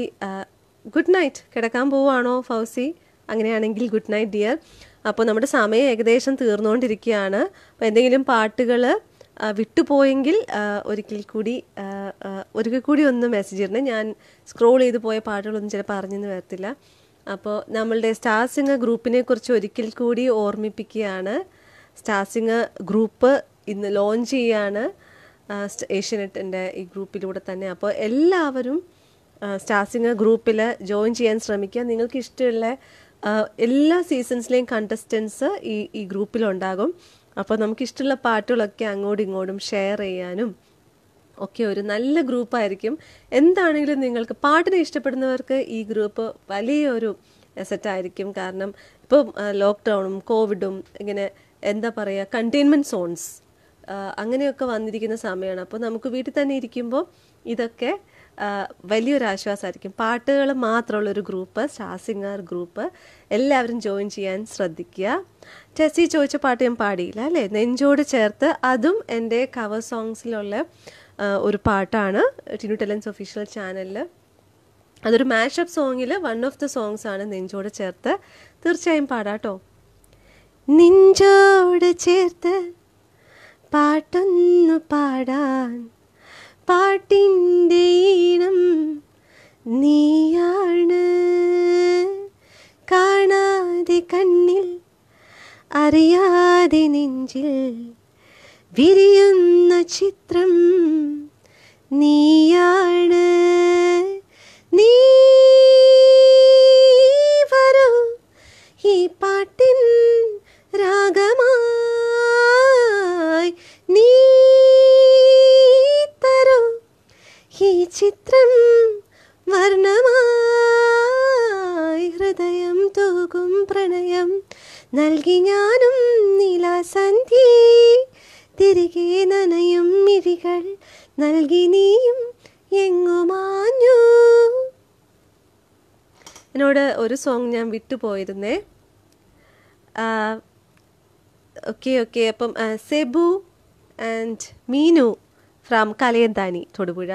ഗുഡ് നൈറ്റ് കിടക്കാൻ പോവുകയാണോ ഫൗസി അങ്ങനെയാണെങ്കിൽ ഗുഡ് നൈറ്റ് ഡിയർ അപ്പോൾ നമ്മുടെ സമയം ഏകദേശം തീർന്നുകൊണ്ടിരിക്കുകയാണ് അപ്പോൾ എന്തെങ്കിലും പാട്ടുകൾ വിട്ടുപോയെങ്കിൽ ഒരിക്കൽ കൂടി ഒരിക്കൽ കൂടി ഒന്ന് മെസ്സേജ് ഇടണം ഞാൻ സ്ക്രോൾ ചെയ്ത് പോയ പാട്ടുകളൊന്നും ചിലപ്പോൾ അറിഞ്ഞെന്ന് വരത്തില്ല അപ്പോൾ നമ്മളുടെ സ്റ്റാർ സിംഗർ ഗ്രൂപ്പിനെ കുറിച്ച് ഒരിക്കൽ കൂടി ഓർമ്മിപ്പിക്കുകയാണ് സ്റ്റാർ ഗ്രൂപ്പ് ഇന്ന് ലോഞ്ച് ചെയ്യാണ് ഏഷ്യനെറ്റിൻ്റെ ഈ ഗ്രൂപ്പിലൂടെ തന്നെ അപ്പോൾ എല്ലാവരും സ്റ്റാർ സിംഗർ ഗ്രൂപ്പിൽ ജോയിൻ ചെയ്യാൻ ശ്രമിക്കുക നിങ്ങൾക്ക് ഇഷ്ടമുള്ള എല്ലാ സീസൺസിലെയും കണ്ടസ്റ്റൻസ് ഈ ഈ ഗ്രൂപ്പിലുണ്ടാകും അപ്പോൾ നമുക്കിഷ്ടമുള്ള പാട്ടുകളൊക്കെ അങ്ങോട്ടും ഇങ്ങോട്ടും ഷെയർ ചെയ്യാനും ഒക്കെ ഒരു നല്ല ഗ്രൂപ്പായിരിക്കും എന്താണെങ്കിലും നിങ്ങൾക്ക് പാട്ടിനെ ഇഷ്ടപ്പെടുന്നവർക്ക് ഈ ഗ്രൂപ്പ് വലിയൊരു അസറ്റായിരിക്കും കാരണം ഇപ്പോൾ ലോക്ക്ഡൗണും കോവിഡും ഇങ്ങനെ എന്താ പറയുക കണ്ടെയ്ൻമെൻറ്റ് സോൺസ് അങ്ങനെയൊക്കെ വന്നിരിക്കുന്ന സമയമാണ് അപ്പോൾ നമുക്ക് വീട്ടിൽ തന്നെ ഇരിക്കുമ്പോൾ ഇതൊക്കെ വലിയൊരു ആശ്വാസമായിരിക്കും പാട്ടുകൾ മാത്രമുള്ള ഒരു ഗ്രൂപ്പ് സ്റ്റാർ സിംഗർ ഗ്രൂപ്പ് എല്ലാവരും ജോയിൻ ചെയ്യാൻ ശ്രദ്ധിക്കുക ടെസ്സി ചോദിച്ച പാട്ട് ഞാൻ പാടിയില്ല അല്ലേ നെഞ്ചോട് ചേർത്ത് അതും എൻ്റെ കവർ സോങ്സിലുള്ള ഒരു പാട്ടാണ് ടിനു ടെലൻസ് ഒഫീഷ്യൽ ചാനലിൽ അതൊരു മാഷപ്പ് സോങ്ങിൽ വൺ ഓഫ് ദ സോങ്സ് ആണ് നെഞ്ചോട് ചേർത്ത് തീർച്ചയായും പാടാട്ടോ നെഞ്ചോട് ചേർത്ത് പാട്ടൊന്ന് പാടാൻ പാട്ടിൻ്റെ ഈണം നീയാണ് കാണാതെ കണ്ണിൽ അറിയാതെ നെഞ്ചിൽ വിരിയുന്ന ചിത്രം നീയാണ് നീ വരൂ ഈ പാട്ടിൻ രാഗമായി നീ തരൂ ഈ ചിത്രം വർണ്ണമായി ഹൃദയം തൂകും പ്രണയം നൽകി ഞാനും നീലാസന്ധി തിരികെ നനയും മിഴികൾ നൽകി നീയും എങ്ങുമാഞ്ഞു എന്നോട് ഒരു സോങ് ഞാൻ വിട്ടുപോയിരുന്നേ ഓക്കെ ഓക്കെ അപ്പം സെബു ആൻഡ് മീനു ഫ്രം കലയന്താനി തൊടുപുഴ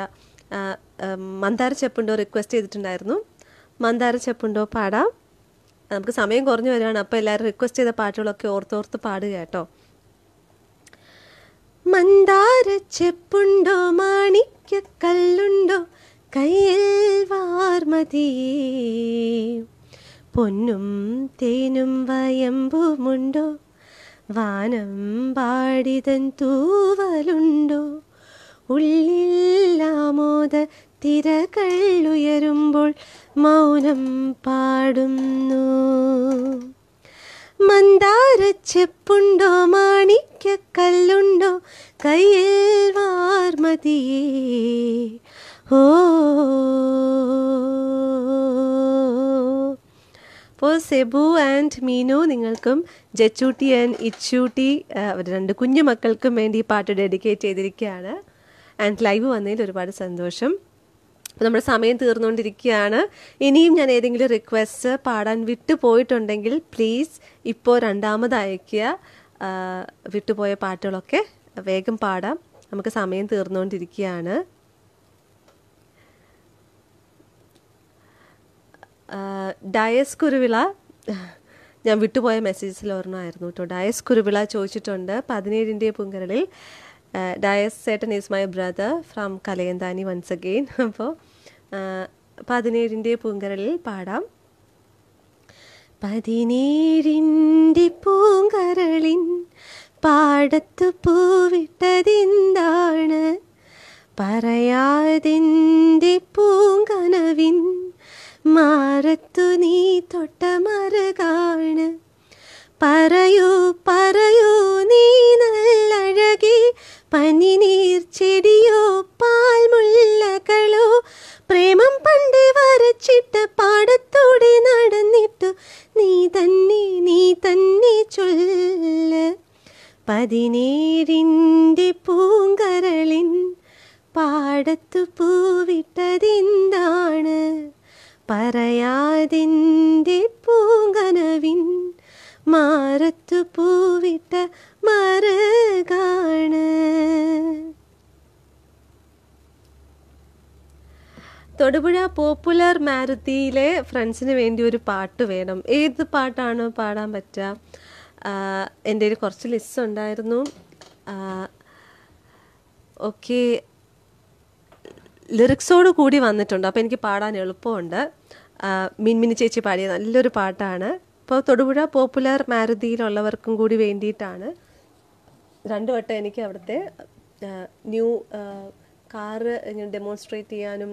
മന്ദാര ചെപ്പുണ്ടോ റിക്വസ്റ്റ് ചെയ്തിട്ടുണ്ടായിരുന്നു മന്ദാര ചെപ്പുണ്ടോ പാടാം നമുക്ക് സമയം കുറഞ്ഞു വരികയാണ് അപ്പോൾ എല്ലാവരും റിക്വസ്റ്റ് ചെയ്ത പാട്ടുകളൊക്കെ ഓർത്തോർത്ത് പാടുക കേട്ടോ മന്ദാര മാണിക്ക കല്ലുണ്ടോ കയ്യിൽ വാർമതി പൊന്നും തേനും വയമ്പുമുണ്ടോ വാനം പാടിതൻ തൂവലുണ്ടോ ഉള്ളില്ലാമോദ ആമോദ തിരകളുയരുമ്പോൾ മൗനം പാടുന്നു മന്ദാരച്ചെപ്പുണ്ടോ കല്ലുണ്ടോ കയ്യിൽ വാർമതിയേ ഓ അപ്പോൾ സെബു ആൻഡ് മീനു നിങ്ങൾക്കും ജച്ചൂട്ടി ആൻഡ് ഇച്ചൂട്ടി അവർ രണ്ട് കുഞ്ഞു മക്കൾക്കും വേണ്ടി ഈ പാട്ട് ഡെഡിക്കേറ്റ് ചെയ്തിരിക്കുകയാണ് ആൻഡ് ലൈവ് വന്നതിൽ ഒരുപാട് സന്തോഷം അപ്പോൾ നമ്മുടെ സമയം തീർന്നുകൊണ്ടിരിക്കുകയാണ് ഇനിയും ഞാൻ ഏതെങ്കിലും റിക്വസ്റ്റ് പാടാൻ വിട്ടുപോയിട്ടുണ്ടെങ്കിൽ പ്ലീസ് ഇപ്പോൾ രണ്ടാമത് അയക്കിയ വിട്ടുപോയ പാട്ടുകളൊക്കെ വേഗം പാടാം നമുക്ക് സമയം തീർന്നുകൊണ്ടിരിക്കുകയാണ് ഡയസ് കുരുവിള ഞാൻ വിട്ടുപോയ മെസ്സേജസിൽ ഒരെണ്ണമായിരുന്നു കേട്ടോ ഡയസ് കുരുവിള ചോദിച്ചിട്ടുണ്ട് പതിനേഴിൻ്റെ പുങ്കരളിൽ ഡയസ് സേട്ടൻ is my brother from Kalayanthani once again അപ്പോൾ പതിനേഴിൻ്റെ പൂങ്കരളിൽ പാടാം പതിനേഴിൻ്റെ പൂങ്കരളിൻ പാടത്തു പൂവിട്ടതിന്താണ് പറയാതിൻ്റെ പൂങ്കനവിൻ മാറത്തു നീ തൊട്ട മറുകാണ് പറയൂ പറയൂ നീ നല്ലഴകി പനിനീർ ചെടിയോ പാൽമുല്ലകളോ പ്രേമം പണ്ടേ വരച്ചിട്ട് പാടത്തോടെ നടന്നിട്ടു നീ തന്നെ നീ തന്നെ ചൊല്ല് പതിനേഴിൻ്റെ പൂങ്കരളിൻ പാടത്തു പൂവിട്ടതെന്താണ് പറയാതിൻ്റെ പൂങ്കനവിൻ മാറത്തു പൂവിട്ട മറുകാണ് തൊടുപുഴ പോപ്പുലർ മാരുതിയിലെ ഫ്രണ്ട്സിന് വേണ്ടി ഒരു പാട്ട് വേണം ഏത് പാട്ടാണ് പാടാൻ പറ്റുക എൻ്റെ ഒരു കുറച്ച് ലിസ്റ്റ് ഉണ്ടായിരുന്നു ഓക്കെ ലിറിക്സോട് കൂടി വന്നിട്ടുണ്ട് അപ്പോൾ എനിക്ക് പാടാൻ എളുപ്പമുണ്ട് മിൻമിനി ചേച്ചി പാടിയ നല്ലൊരു പാട്ടാണ് അപ്പോൾ തൊടുപുഴ പോപ്പുലർ മാരുതിയിലുള്ളവർക്കും കൂടി വേണ്ടിയിട്ടാണ് രണ്ടു വട്ടം എനിക്ക് അവിടുത്തെ ന്യൂ കാറ് ഇങ്ങനെ ഡെമോൺസ്ട്രേറ്റ് ചെയ്യാനും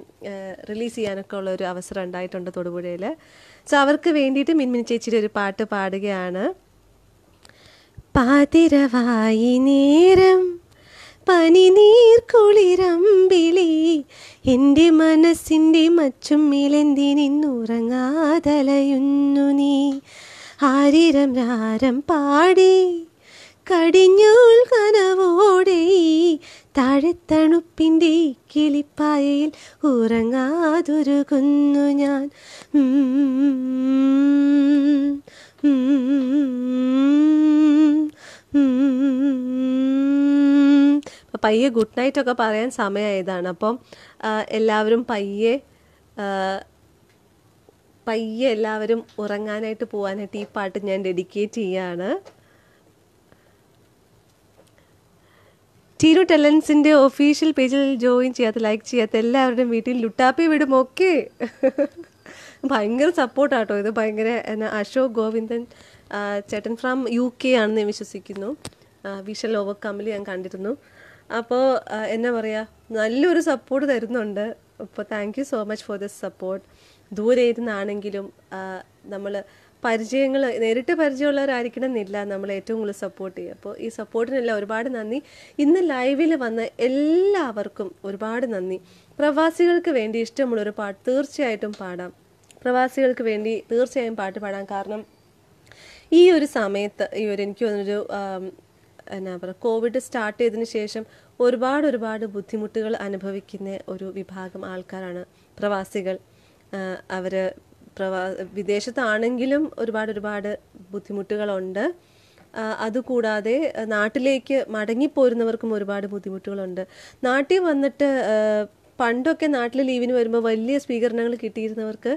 റിലീസ് ചെയ്യാനൊക്കെ ഉള്ള ഒരു അവസരം ഉണ്ടായിട്ടുണ്ട് തൊടുപുഴയിൽ സോ അവർക്ക് വേണ്ടിയിട്ട് മിൻമിൻ ചേച്ചിയുടെ ഒരു പാട്ട് പാടുകയാണ് പാതിരവായി നേരം നീർ കുളിരമ്പിളി എൻ്റെ മനസ്സിൻ്റെ മച്ചുമ്മിലെന്തിനിന്നുറങ്ങാതലയുന്നു നീ ആരിരം രാരം പാടി കടിഞ്ഞൂൽ കനവോടെ താഴെ തണുപ്പിൻ്റെ കിളിപ്പായയിൽ ഉറങ്ങാതൊരുകുന്നു ഞാൻ പയ്യെ ഗുഡ് നൈറ്റ് ഒക്കെ പറയാൻ സമയമായതാണ് അപ്പം എല്ലാവരും പയ്യെ പയ്യെ എല്ലാവരും ഉറങ്ങാനായിട്ട് പോകാനായിട്ട് ഈ പാട്ട് ഞാൻ ഡെഡിക്കേറ്റ് ചെയ്യാണ് ടീനു ടെലൻസിൻ്റെ ഒഫീഷ്യൽ പേജിൽ ജോയിൻ ചെയ്യാത്ത ലൈക്ക് ചെയ്യാത്ത എല്ലാവരുടെയും വീട്ടിൽ ലുട്ടാപ്പി വിടും ഓക്കെ ഭയങ്കര സപ്പോർട്ടാട്ടോ ഇത് ഭയങ്കര എന്നാ അശോക് ഗോവിന്ദൻ ചേട്ടൻ ഫ്രം യു കെ ആണെന്ന് ഞാൻ വിശ്വസിക്കുന്നു വിഷൽ ഓവർകമ്മിൽ ഞാൻ കണ്ടിരുന്നു അപ്പോൾ എന്നാ പറയുക നല്ലൊരു സപ്പോർട്ട് തരുന്നുണ്ട് അപ്പോൾ thank you so much for this support ദൂരെ ഇരുന്നാണെങ്കിലും നമ്മൾ പരിചയങ്ങൾ നേരിട്ട് പരിചയമുള്ളവരായിരിക്കണം എന്നില്ല നമ്മൾ ഏറ്റവും കൂടുതൽ സപ്പോർട്ട് ചെയ്യുക അപ്പോൾ ഈ സപ്പോർട്ടിനെല്ലാം ഒരുപാട് നന്ദി ഇന്ന് ലൈവിൽ വന്ന എല്ലാവർക്കും ഒരുപാട് നന്ദി പ്രവാസികൾക്ക് വേണ്ടി ഇഷ്ടമുള്ള ഒരു പാട്ട് തീർച്ചയായിട്ടും പാടാം പ്രവാസികൾക്ക് വേണ്ടി തീർച്ചയായും പാട്ട് പാടാം കാരണം ഈ ഒരു സമയത്ത് ഈ ഒരു എനിക്ക് തോന്നുന്നൊരു എന്നാ പറയുക കോവിഡ് സ്റ്റാർട്ട് ചെയ്തതിന് ശേഷം ഒരുപാട് ഒരുപാട് ബുദ്ധിമുട്ടുകൾ അനുഭവിക്കുന്ന ഒരു വിഭാഗം ആൾക്കാരാണ് പ്രവാസികൾ അവർ പ്രവാ വിദേശത്താണെങ്കിലും ഒരുപാട് ഒരുപാട് ബുദ്ധിമുട്ടുകളുണ്ട് അതുകൂടാതെ നാട്ടിലേക്ക് മടങ്ങിപ്പോരുന്നവർക്കും ഒരുപാട് ബുദ്ധിമുട്ടുകളുണ്ട് നാട്ടിൽ വന്നിട്ട് പണ്ടൊക്കെ നാട്ടിൽ ലീവിന് വരുമ്പോൾ വലിയ സ്വീകരണങ്ങൾ കിട്ടിയിരുന്നവർക്ക്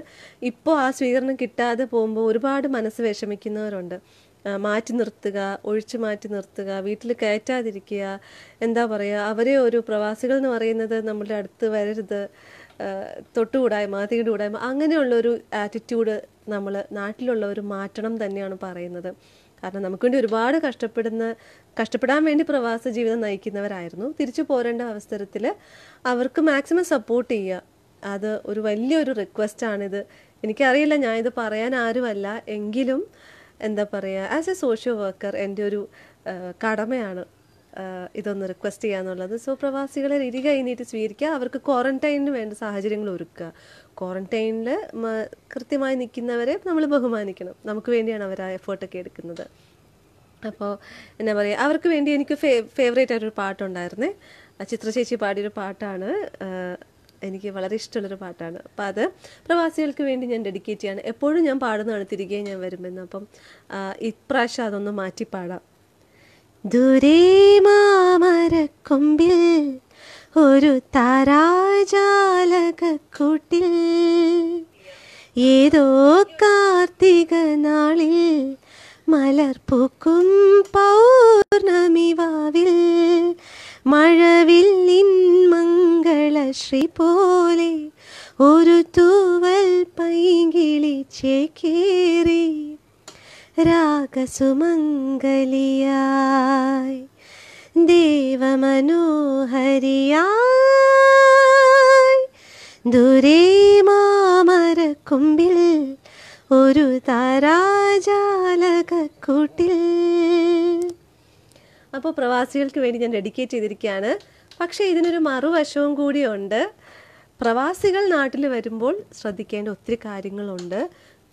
ഇപ്പോൾ ആ സ്വീകരണം കിട്ടാതെ പോകുമ്പോൾ ഒരുപാട് മനസ്സ് വിഷമിക്കുന്നവരുണ്ട് മാറ്റി നിർത്തുക ഒഴിച്ചു മാറ്റി നിർത്തുക വീട്ടിൽ കയറ്റാതിരിക്കുക എന്താ പറയുക അവരെ ഒരു പ്രവാസികൾ എന്ന് പറയുന്നത് നമ്മുടെ അടുത്ത് വരരുത് തൊട്ടുകൂടായ്മ തീണ്ടു കൂടായ്മ അങ്ങനെയുള്ളൊരു ആറ്റിറ്റ്യൂഡ് നമ്മൾ നാട്ടിലുള്ളവർ മാറ്റണം തന്നെയാണ് പറയുന്നത് കാരണം നമുക്ക് വേണ്ടി ഒരുപാട് കഷ്ടപ്പെടുന്ന കഷ്ടപ്പെടാൻ വേണ്ടി പ്രവാസ ജീവിതം നയിക്കുന്നവരായിരുന്നു തിരിച്ചു പോരേണ്ട അവസരത്തിൽ അവർക്ക് മാക്സിമം സപ്പോർട്ട് ചെയ്യുക അത് ഒരു വലിയൊരു റിക്വസ്റ്റാണിത് എനിക്കറിയില്ല ഞാനിത് പറയാൻ ആരുമല്ല എങ്കിലും എന്താ പറയുക ആസ് എ സോഷ്യൽ വർക്കർ എൻ്റെ ഒരു കടമയാണ് ഇതൊന്ന് റിക്വസ്റ്റ് ചെയ്യാന്നുള്ളത് സോ പ്രവാസികളെ ഇരു കഴിഞ്ഞിട്ട് സ്വീകരിക്കുക അവർക്ക് ക്വാറന്റൈനിന് വേണ്ട സാഹചര്യങ്ങൾ ഒരുക്കുക ക്വാറന്റൈനിൽ കൃത്യമായി നിൽക്കുന്നവരെ നമ്മൾ ബഹുമാനിക്കണം നമുക്ക് വേണ്ടിയാണ് അവർ ആ എഫേർട്ടൊക്കെ എടുക്കുന്നത് അപ്പോൾ എന്നാ പറയുക അവർക്ക് വേണ്ടി എനിക്ക് ഫേ ഫേവറേറ്റ് ആയിട്ടൊരു പാട്ടുണ്ടായിരുന്നേ ചിത്രചേച്ചി പാടിയൊരു പാട്ടാണ് എനിക്ക് വളരെ ഇഷ്ടമുള്ളൊരു പാട്ടാണ് അപ്പോൾ അത് പ്രവാസികൾക്ക് വേണ്ടി ഞാൻ ഡെഡിക്കേറ്റ് ചെയ്യാണ് എപ്പോഴും ഞാൻ പാടുന്നതാണ് തിരികെ ഞാൻ വരുമെന്ന് അപ്പം ഇപ്രാവശ്യം അതൊന്ന് മാറ്റി പാടാം ദൂരേ മാമരക്കൊമ്പിൽ ഒരു താരാജാലകൂട്ടിൽ ഏതോ കാർത്തിക നാളിൽ മലർ പൗർണമിവാവിൽ മഴവിൽ നിൻമംഗള ശ്രീ പോലെ ഒരു തൂവൽ പൈകിളി ചേക്കേറി രാഗസുമംഗലിയായി ദേവമനോഹരിയായി ദുരേ മാമരക്കുമ്പിൽ ഒരു താരാജാലകൂട്ടിൽ അപ്പോൾ പ്രവാസികൾക്ക് വേണ്ടി ഞാൻ ഡെഡിക്കേറ്റ് ചെയ്തിരിക്കുകയാണ് പക്ഷേ ഇതിനൊരു മറുവശവും കൂടിയുണ്ട് പ്രവാസികൾ നാട്ടിൽ വരുമ്പോൾ ശ്രദ്ധിക്കേണ്ട ഒത്തിരി കാര്യങ്ങളുണ്ട്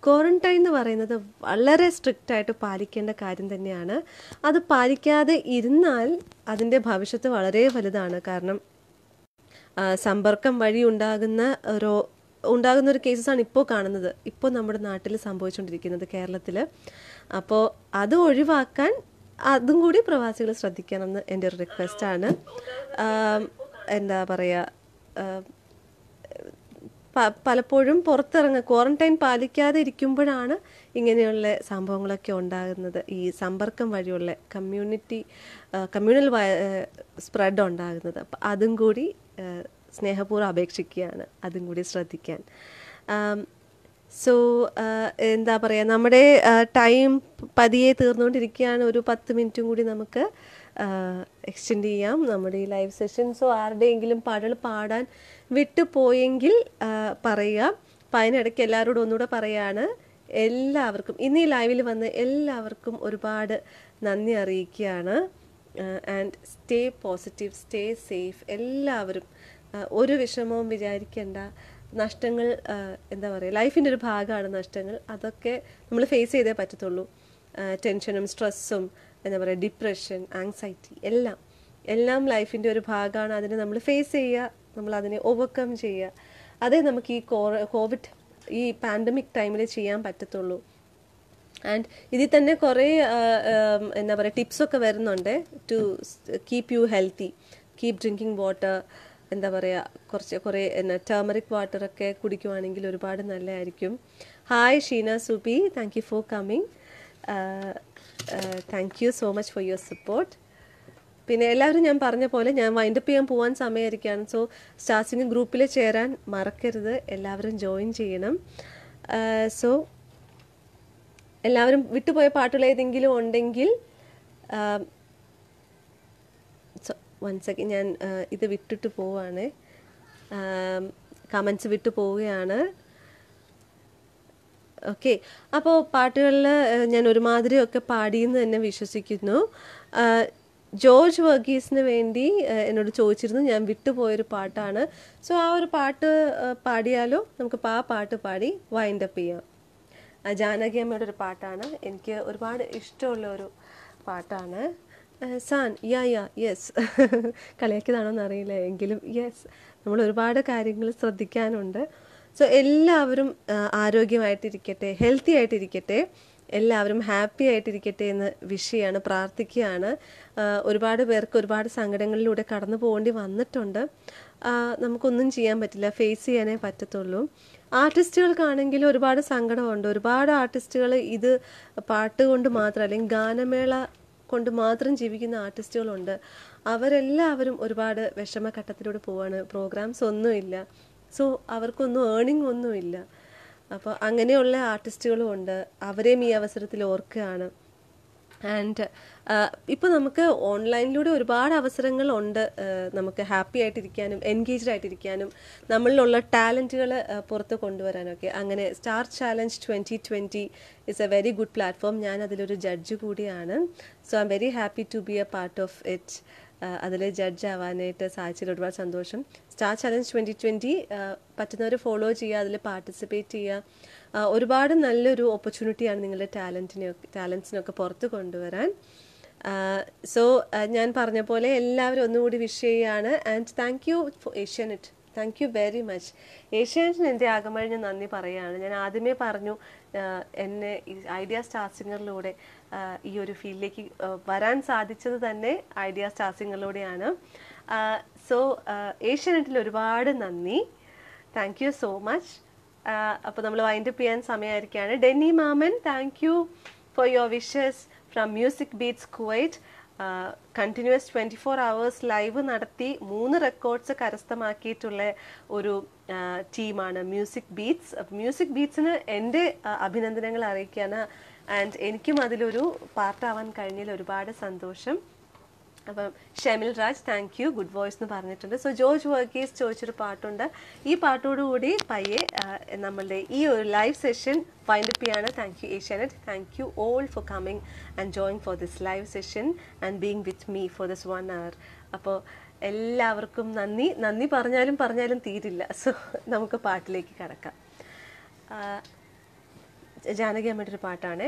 ക്വാറന്റൈൻ എന്ന് പറയുന്നത് വളരെ സ്ട്രിക്റ്റ് ആയിട്ട് പാലിക്കേണ്ട കാര്യം തന്നെയാണ് അത് പാലിക്കാതെ ഇരുന്നാൽ അതിൻ്റെ ഭവിഷ്യത്ത് വളരെ വലുതാണ് കാരണം സമ്പർക്കം വഴി ഉണ്ടാകുന്ന രോ ഉണ്ടാകുന്ന ഒരു ആണ് ഇപ്പോൾ കാണുന്നത് ഇപ്പോൾ നമ്മുടെ നാട്ടിൽ സംഭവിച്ചുകൊണ്ടിരിക്കുന്നത് കേരളത്തിൽ അപ്പോൾ അത് ഒഴിവാക്കാൻ അതും കൂടി പ്രവാസികൾ ശ്രദ്ധിക്കണം എന്ന് എൻ്റെ ഒരു റിക്വസ്റ്റാണ് എന്താ പറയുക പലപ്പോഴും പുറത്തിറങ്ങ ക്വാറന്റൈൻ പാലിക്കാതെ ഇരിക്കുമ്പോഴാണ് ഇങ്ങനെയുള്ള സംഭവങ്ങളൊക്കെ ഉണ്ടാകുന്നത് ഈ സമ്പർക്കം വഴിയുള്ള കമ്മ്യൂണിറ്റി കമ്മ്യൂണൽ സ്പ്രെഡ് ഉണ്ടാകുന്നത് അപ്പം അതും കൂടി സ്നേഹപൂർവ്വം അപേക്ഷിക്കുകയാണ് അതും കൂടി ശ്രദ്ധിക്കാൻ സോ എന്താ പറയുക നമ്മുടെ ടൈം പതിയെ തീർന്നുകൊണ്ടിരിക്കുകയാണ് ഒരു പത്ത് മിനിറ്റും കൂടി നമുക്ക് എക്സ്റ്റെൻഡ് ചെയ്യാം നമ്മുടെ ഈ ലൈവ് സെഷൻ സോ ആരുടെയെങ്കിലും പാടുകൾ പാടാൻ വിട്ടുപോയെങ്കിൽ പറയുക അപ്പം അതിനിടയ്ക്ക് എല്ലാവരോടും ഒന്നുകൂടെ പറയാണ് എല്ലാവർക്കും ഇന്ന് ഈ ലൈവിൽ വന്ന് എല്ലാവർക്കും ഒരുപാട് നന്ദി അറിയിക്കുകയാണ് and stay positive stay safe എല്ലാവരും ഒരു വിഷമവും വിചാരിക്കേണ്ട നഷ്ടങ്ങൾ എന്താ പറയുക ലൈഫിൻ്റെ ഒരു ഭാഗമാണ് നഷ്ടങ്ങൾ അതൊക്കെ നമ്മൾ ഫേസ് ചെയ്തേ പറ്റത്തുള്ളൂ ടെൻഷനും സ്ട്രെസ്സും എന്താ പറയുക ഡിപ്രഷൻ ആങ്സൈറ്റി എല്ലാം എല്ലാം ലൈഫിൻ്റെ ഒരു ഭാഗമാണ് അതിനെ നമ്മൾ ഫേസ് ചെയ്യുക നമ്മൾ അതിനെ ഓവർകം ചെയ്യുക അതേ നമുക്ക് ഈ കോവിഡ് ഈ പാൻഡമിക് ടൈമിൽ ചെയ്യാൻ പറ്റത്തുള്ളൂ ആൻഡ് ഇതിൽ തന്നെ കുറേ എന്താ പറയുക ടിപ്സൊക്കെ വരുന്നുണ്ട് to keep you healthy keep drinking water എന്താ പറയുക കുറച്ച് കുറേ എന്നാ ടേമറിക് വാട്ടറൊക്കെ കുടിക്കുവാണെങ്കിൽ ഒരുപാട് നല്ലതായിരിക്കും hi Sheena Subi thank you for coming thank you so much for your support പിന്നെ എല്ലാവരും ഞാൻ പറഞ്ഞ പോലെ ഞാൻ വൈൻഡപ്പ് ചെയ്യാൻ പോകാൻ സമയമായിരിക്കുകയാണ് സോ സ്റ്റാർ ഗ്രൂപ്പിൽ ചേരാൻ മറക്കരുത് എല്ലാവരും ജോയിൻ ചെയ്യണം സോ എല്ലാവരും വിട്ടുപോയ പാട്ടുകൾ ഏതെങ്കിലും ഉണ്ടെങ്കിൽ വൺ സെക്കൻഡ് ഞാൻ ഇത് വിട്ടിട്ട് പോവാണ് കമൻസ് വിട്ടു പോവുകയാണ് ഓക്കെ അപ്പോൾ പാട്ടുകളിൽ ഞാൻ ഒരുമാതിരിയൊക്കെ പാടിയെന്ന് തന്നെ വിശ്വസിക്കുന്നു ജോർജ് വർഗീസിന് വേണ്ടി എന്നോട് ചോദിച്ചിരുന്നു ഞാൻ വിട്ടുപോയൊരു പാട്ടാണ് സോ ആ ഒരു പാട്ട് പാടിയാലോ നമുക്ക് ആ പാട്ട് പാടി വൈൻഡ് അപ്പ് ചെയ്യാം ജാനകി അമ്മയുടെ ഒരു പാട്ടാണ് എനിക്ക് ഒരുപാട് ഇഷ്ടമുള്ള ഒരു പാട്ടാണ് സാൻ യാ യാ യെസ് കളിയാക്കിയതാണോ അറിയില്ല എങ്കിലും യെസ് നമ്മൾ ഒരുപാട് കാര്യങ്ങൾ ശ്രദ്ധിക്കാനുണ്ട് സോ എല്ലാവരും ആരോഗ്യമായിട്ടിരിക്കട്ടെ ഹെൽത്തി ആയിട്ടിരിക്കട്ടെ എല്ലാവരും ഹാപ്പി ആയിട്ടിരിക്കട്ടെ എന്ന് വിഷ് ചെയ്യാണ് പ്രാർത്ഥിക്കുകയാണ് ഒരുപാട് പേർക്ക് ഒരുപാട് സങ്കടങ്ങളിലൂടെ കടന്നു പോകേണ്ടി വന്നിട്ടുണ്ട് നമുക്കൊന്നും ചെയ്യാൻ പറ്റില്ല ഫേസ് ചെയ്യാനേ പറ്റത്തുള്ളൂ ആർട്ടിസ്റ്റുകൾക്കാണെങ്കിൽ ഒരുപാട് സങ്കടമുണ്ട് ഒരുപാട് ആർട്ടിസ്റ്റുകൾ ഇത് പാട്ട് കൊണ്ട് മാത്രം അല്ലെങ്കിൽ ഗാനമേള കൊണ്ട് മാത്രം ജീവിക്കുന്ന ആർട്ടിസ്റ്റുകളുണ്ട് അവരെല്ലാവരും ഒരുപാട് വിഷമഘട്ടത്തിലൂടെ പോവാണ് പ്രോഗ്രാംസ് ഒന്നുമില്ല സോ അവർക്കൊന്നും ഏണിംഗ് ഒന്നുമില്ല അപ്പോൾ അങ്ങനെയുള്ള ആർട്ടിസ്റ്റുകളും ഉണ്ട് അവരെയും ഈ അവസരത്തിൽ ഓർക്കുകയാണ് ആൻഡ് ഇപ്പോൾ നമുക്ക് ഓൺലൈനിലൂടെ ഒരുപാട് അവസരങ്ങളുണ്ട് നമുക്ക് ഹാപ്പി ആയിട്ടിരിക്കാനും എൻഗേജ്ഡ് ആയിട്ടിരിക്കാനും നമ്മളിലുള്ള ടാലൻറ്റുകൾ പുറത്ത് കൊണ്ടുവരാനൊക്കെ അങ്ങനെ star challenge twenty twenty is a very good platform ഞാൻ അതിലൊരു ജഡ്ജ് കൂടിയാണ് so I am very happy to be a part of it അതിൽ ജഡ്ജാവാനായിട്ട് സാധിച്ചതിൽ ഒരുപാട് സന്തോഷം സ്റ്റാർ ചലഞ്ച് ട്വൻറ്റി ട്വൻറ്റി പറ്റുന്നവർ ഫോളോ ചെയ്യുക അതിൽ പാർട്ടിസിപ്പേറ്റ് ചെയ്യുക ഒരുപാട് നല്ലൊരു ഓപ്പർച്യൂണിറ്റിയാണ് നിങ്ങളുടെ ടാലൻറ്റിനെ ടാലൻസിനൊക്കെ പുറത്ത് കൊണ്ടുവരാൻ സോ ഞാൻ പറഞ്ഞ പോലെ എല്ലാവരും ഒന്നുകൂടി വിഷ് ചെയ്യുകയാണ് and thank you for Asianet thank you very much ഏഷ്യാനെറ്റിന് എൻ്റെ ഞാൻ നന്ദി പറയുകയാണ് ഞാൻ ആദ്യമേ പറഞ്ഞു എന്നെ ഈ ഐഡിയ സ്റ്റാർ സിംഗറിലൂടെ ഈ ഒരു ഫീൽഡിലേക്ക് വരാൻ സാധിച്ചത് തന്നെ ഐഡിയ സ്റ്റാർ സിംഗറിലൂടെയാണ് സോ ഏഷ്യാനെറ്റിൽ ഒരുപാട് നന്ദി താങ്ക് യു സോ മച്ച് അപ്പോൾ നമ്മൾ വൈൻഡ് അപ്പ് ചെയ്യാൻ സമയമായിരിക്കുകയാണ് ഡെന്നി മാമൻ thank you for your wishes from music beats Kuwait continuous twenty four hours live നടത്തി മൂന്ന് റെക്കോർഡ്സ് കരസ്ഥമാക്കിയിട്ടുള്ള ഒരു ടീമാണ് മ്യൂസിക് ബീറ്റ്സ് മ്യൂസിക് ബീറ്റ്സിന് എൻ്റെ അഭിനന്ദനങ്ങൾ അറിയിക്കാൻ ആൻഡ് എനിക്കും അതിലൊരു പാർട്ടാവാൻ കഴിഞ്ഞതിൽ ഒരുപാട് സന്തോഷം അപ്പം Shemil Raj thank you good voice എന്ന് പറഞ്ഞിട്ടുണ്ട് സോ ജോർജ് വർഗീസ് ചോദിച്ചൊരു പാട്ടുണ്ട് ഈ പാട്ടോടുകൂടി പയ്യെ നമ്മളുടെ ഈ ഒരു ലൈവ് സെഷൻ അപ്പ് ചെയ്യാണ് thank you Asianet thank you all for coming and join for this live session and being with me for this one hour അപ്പോൾ എല്ലാവർക്കും നന്ദി നന്ദി പറഞ്ഞാലും പറഞ്ഞാലും തീരില്ല സോ നമുക്ക് പാട്ടിലേക്ക് കടക്കാം ജാനകി അമ്മയുടെ ഒരു പാട്ടാണേ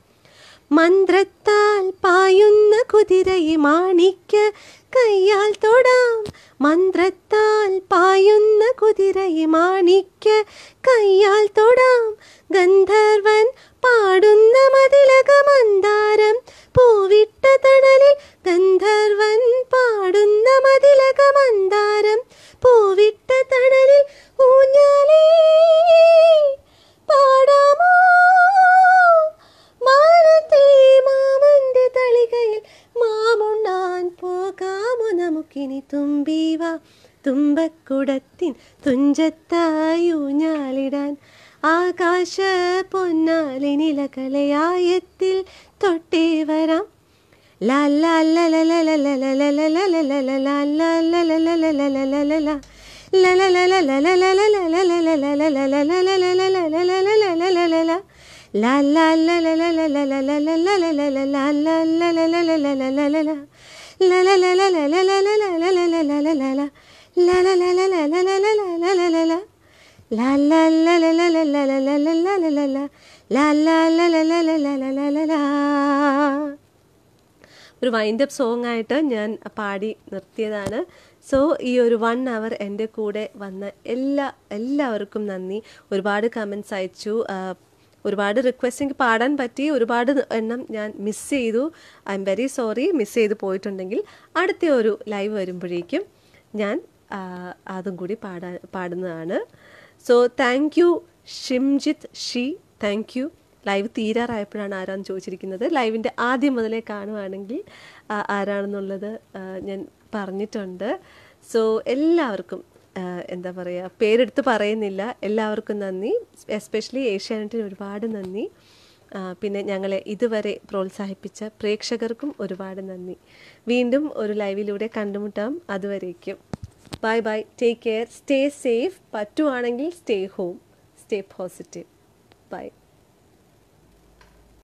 മന്ത്രത്താൽ പായുന്ന കുതിരയെ മാണിക്ക് കയ്യാൽ തൊടാം മന്ത്രത്താൽ പായുന്ന കുതിരയെ മാണിക്ക് കയ്യാൽ തൊടാം ഗന്ധർവൻ പാടുന്ന മതിലക മന്ദാരം പൂവിട്ട തണലിൽ ഗന്ധർവൻ പാടുന്ന മതിലക മന്ദാരം പൂവിട്ട തണലിൽ ഊഞ്ഞാൽ തുഞ്ചത്തിനി തുമ്പീവ തുമ്പക്കുടത്തിൻ തുഞ്ചത്തായുഞ്ഞാലിടാൻ ആകാശ പൊന്നാലിനിലകലയായത്തിൽ തൊട്ടേ വരാം ലാലാ la la la la la la la la la la la la la la la la la la la ഒരു വൈൻഡ് അപ്പ് സോങ് ആയിട്ട് ഞാൻ പാടി നിർത്തിയതാണ് സോ ഈ ഒരു വൺ അവർ എൻ്റെ കൂടെ വന്ന എല്ലാ എല്ലാവർക്കും നന്ദി ഒരുപാട് കമൻസ് അയച്ചു ഒരുപാട് റിക്വസ്റ്റ് എനിക്ക് പാടാൻ പറ്റി ഒരുപാട് എണ്ണം ഞാൻ മിസ് ചെയ്തു I am very sorry miss ചെയ്ത് പോയിട്ടുണ്ടെങ്കിൽ അടുത്ത ഒരു ലൈവ് വരുമ്പോഴേക്കും ഞാൻ അതും കൂടി പാടാ പാടുന്നതാണ് സോ താങ്ക് യു ഷിംജിത്ത് ഷി താങ്ക് യു ലൈവ് തീരാറായപ്പോഴാണ് ആരാന്ന് ചോദിച്ചിരിക്കുന്നത് ലൈവിൻ്റെ ആദ്യം മുതലേ കാണുവാണെങ്കിൽ ആരാണെന്നുള്ളത് ഞാൻ പറഞ്ഞിട്ടുണ്ട് സോ എല്ലാവർക്കും എന്താ പറയുക പേരെടുത്ത് പറയുന്നില്ല എല്ലാവർക്കും നന്ദി എസ്പെഷ്യലി ഏഷ്യാനെറ്റിന് ഒരുപാട് നന്ദി പിന്നെ ഞങ്ങളെ ഇതുവരെ പ്രോത്സാഹിപ്പിച്ച പ്രേക്ഷകർക്കും ഒരുപാട് നന്ദി വീണ്ടും ഒരു ലൈവിലൂടെ കണ്ടുമുട്ടാം അതുവരേക്കും bye bye take care stay safe പറ്റുവാണെങ്കിൽ stay home stay positive by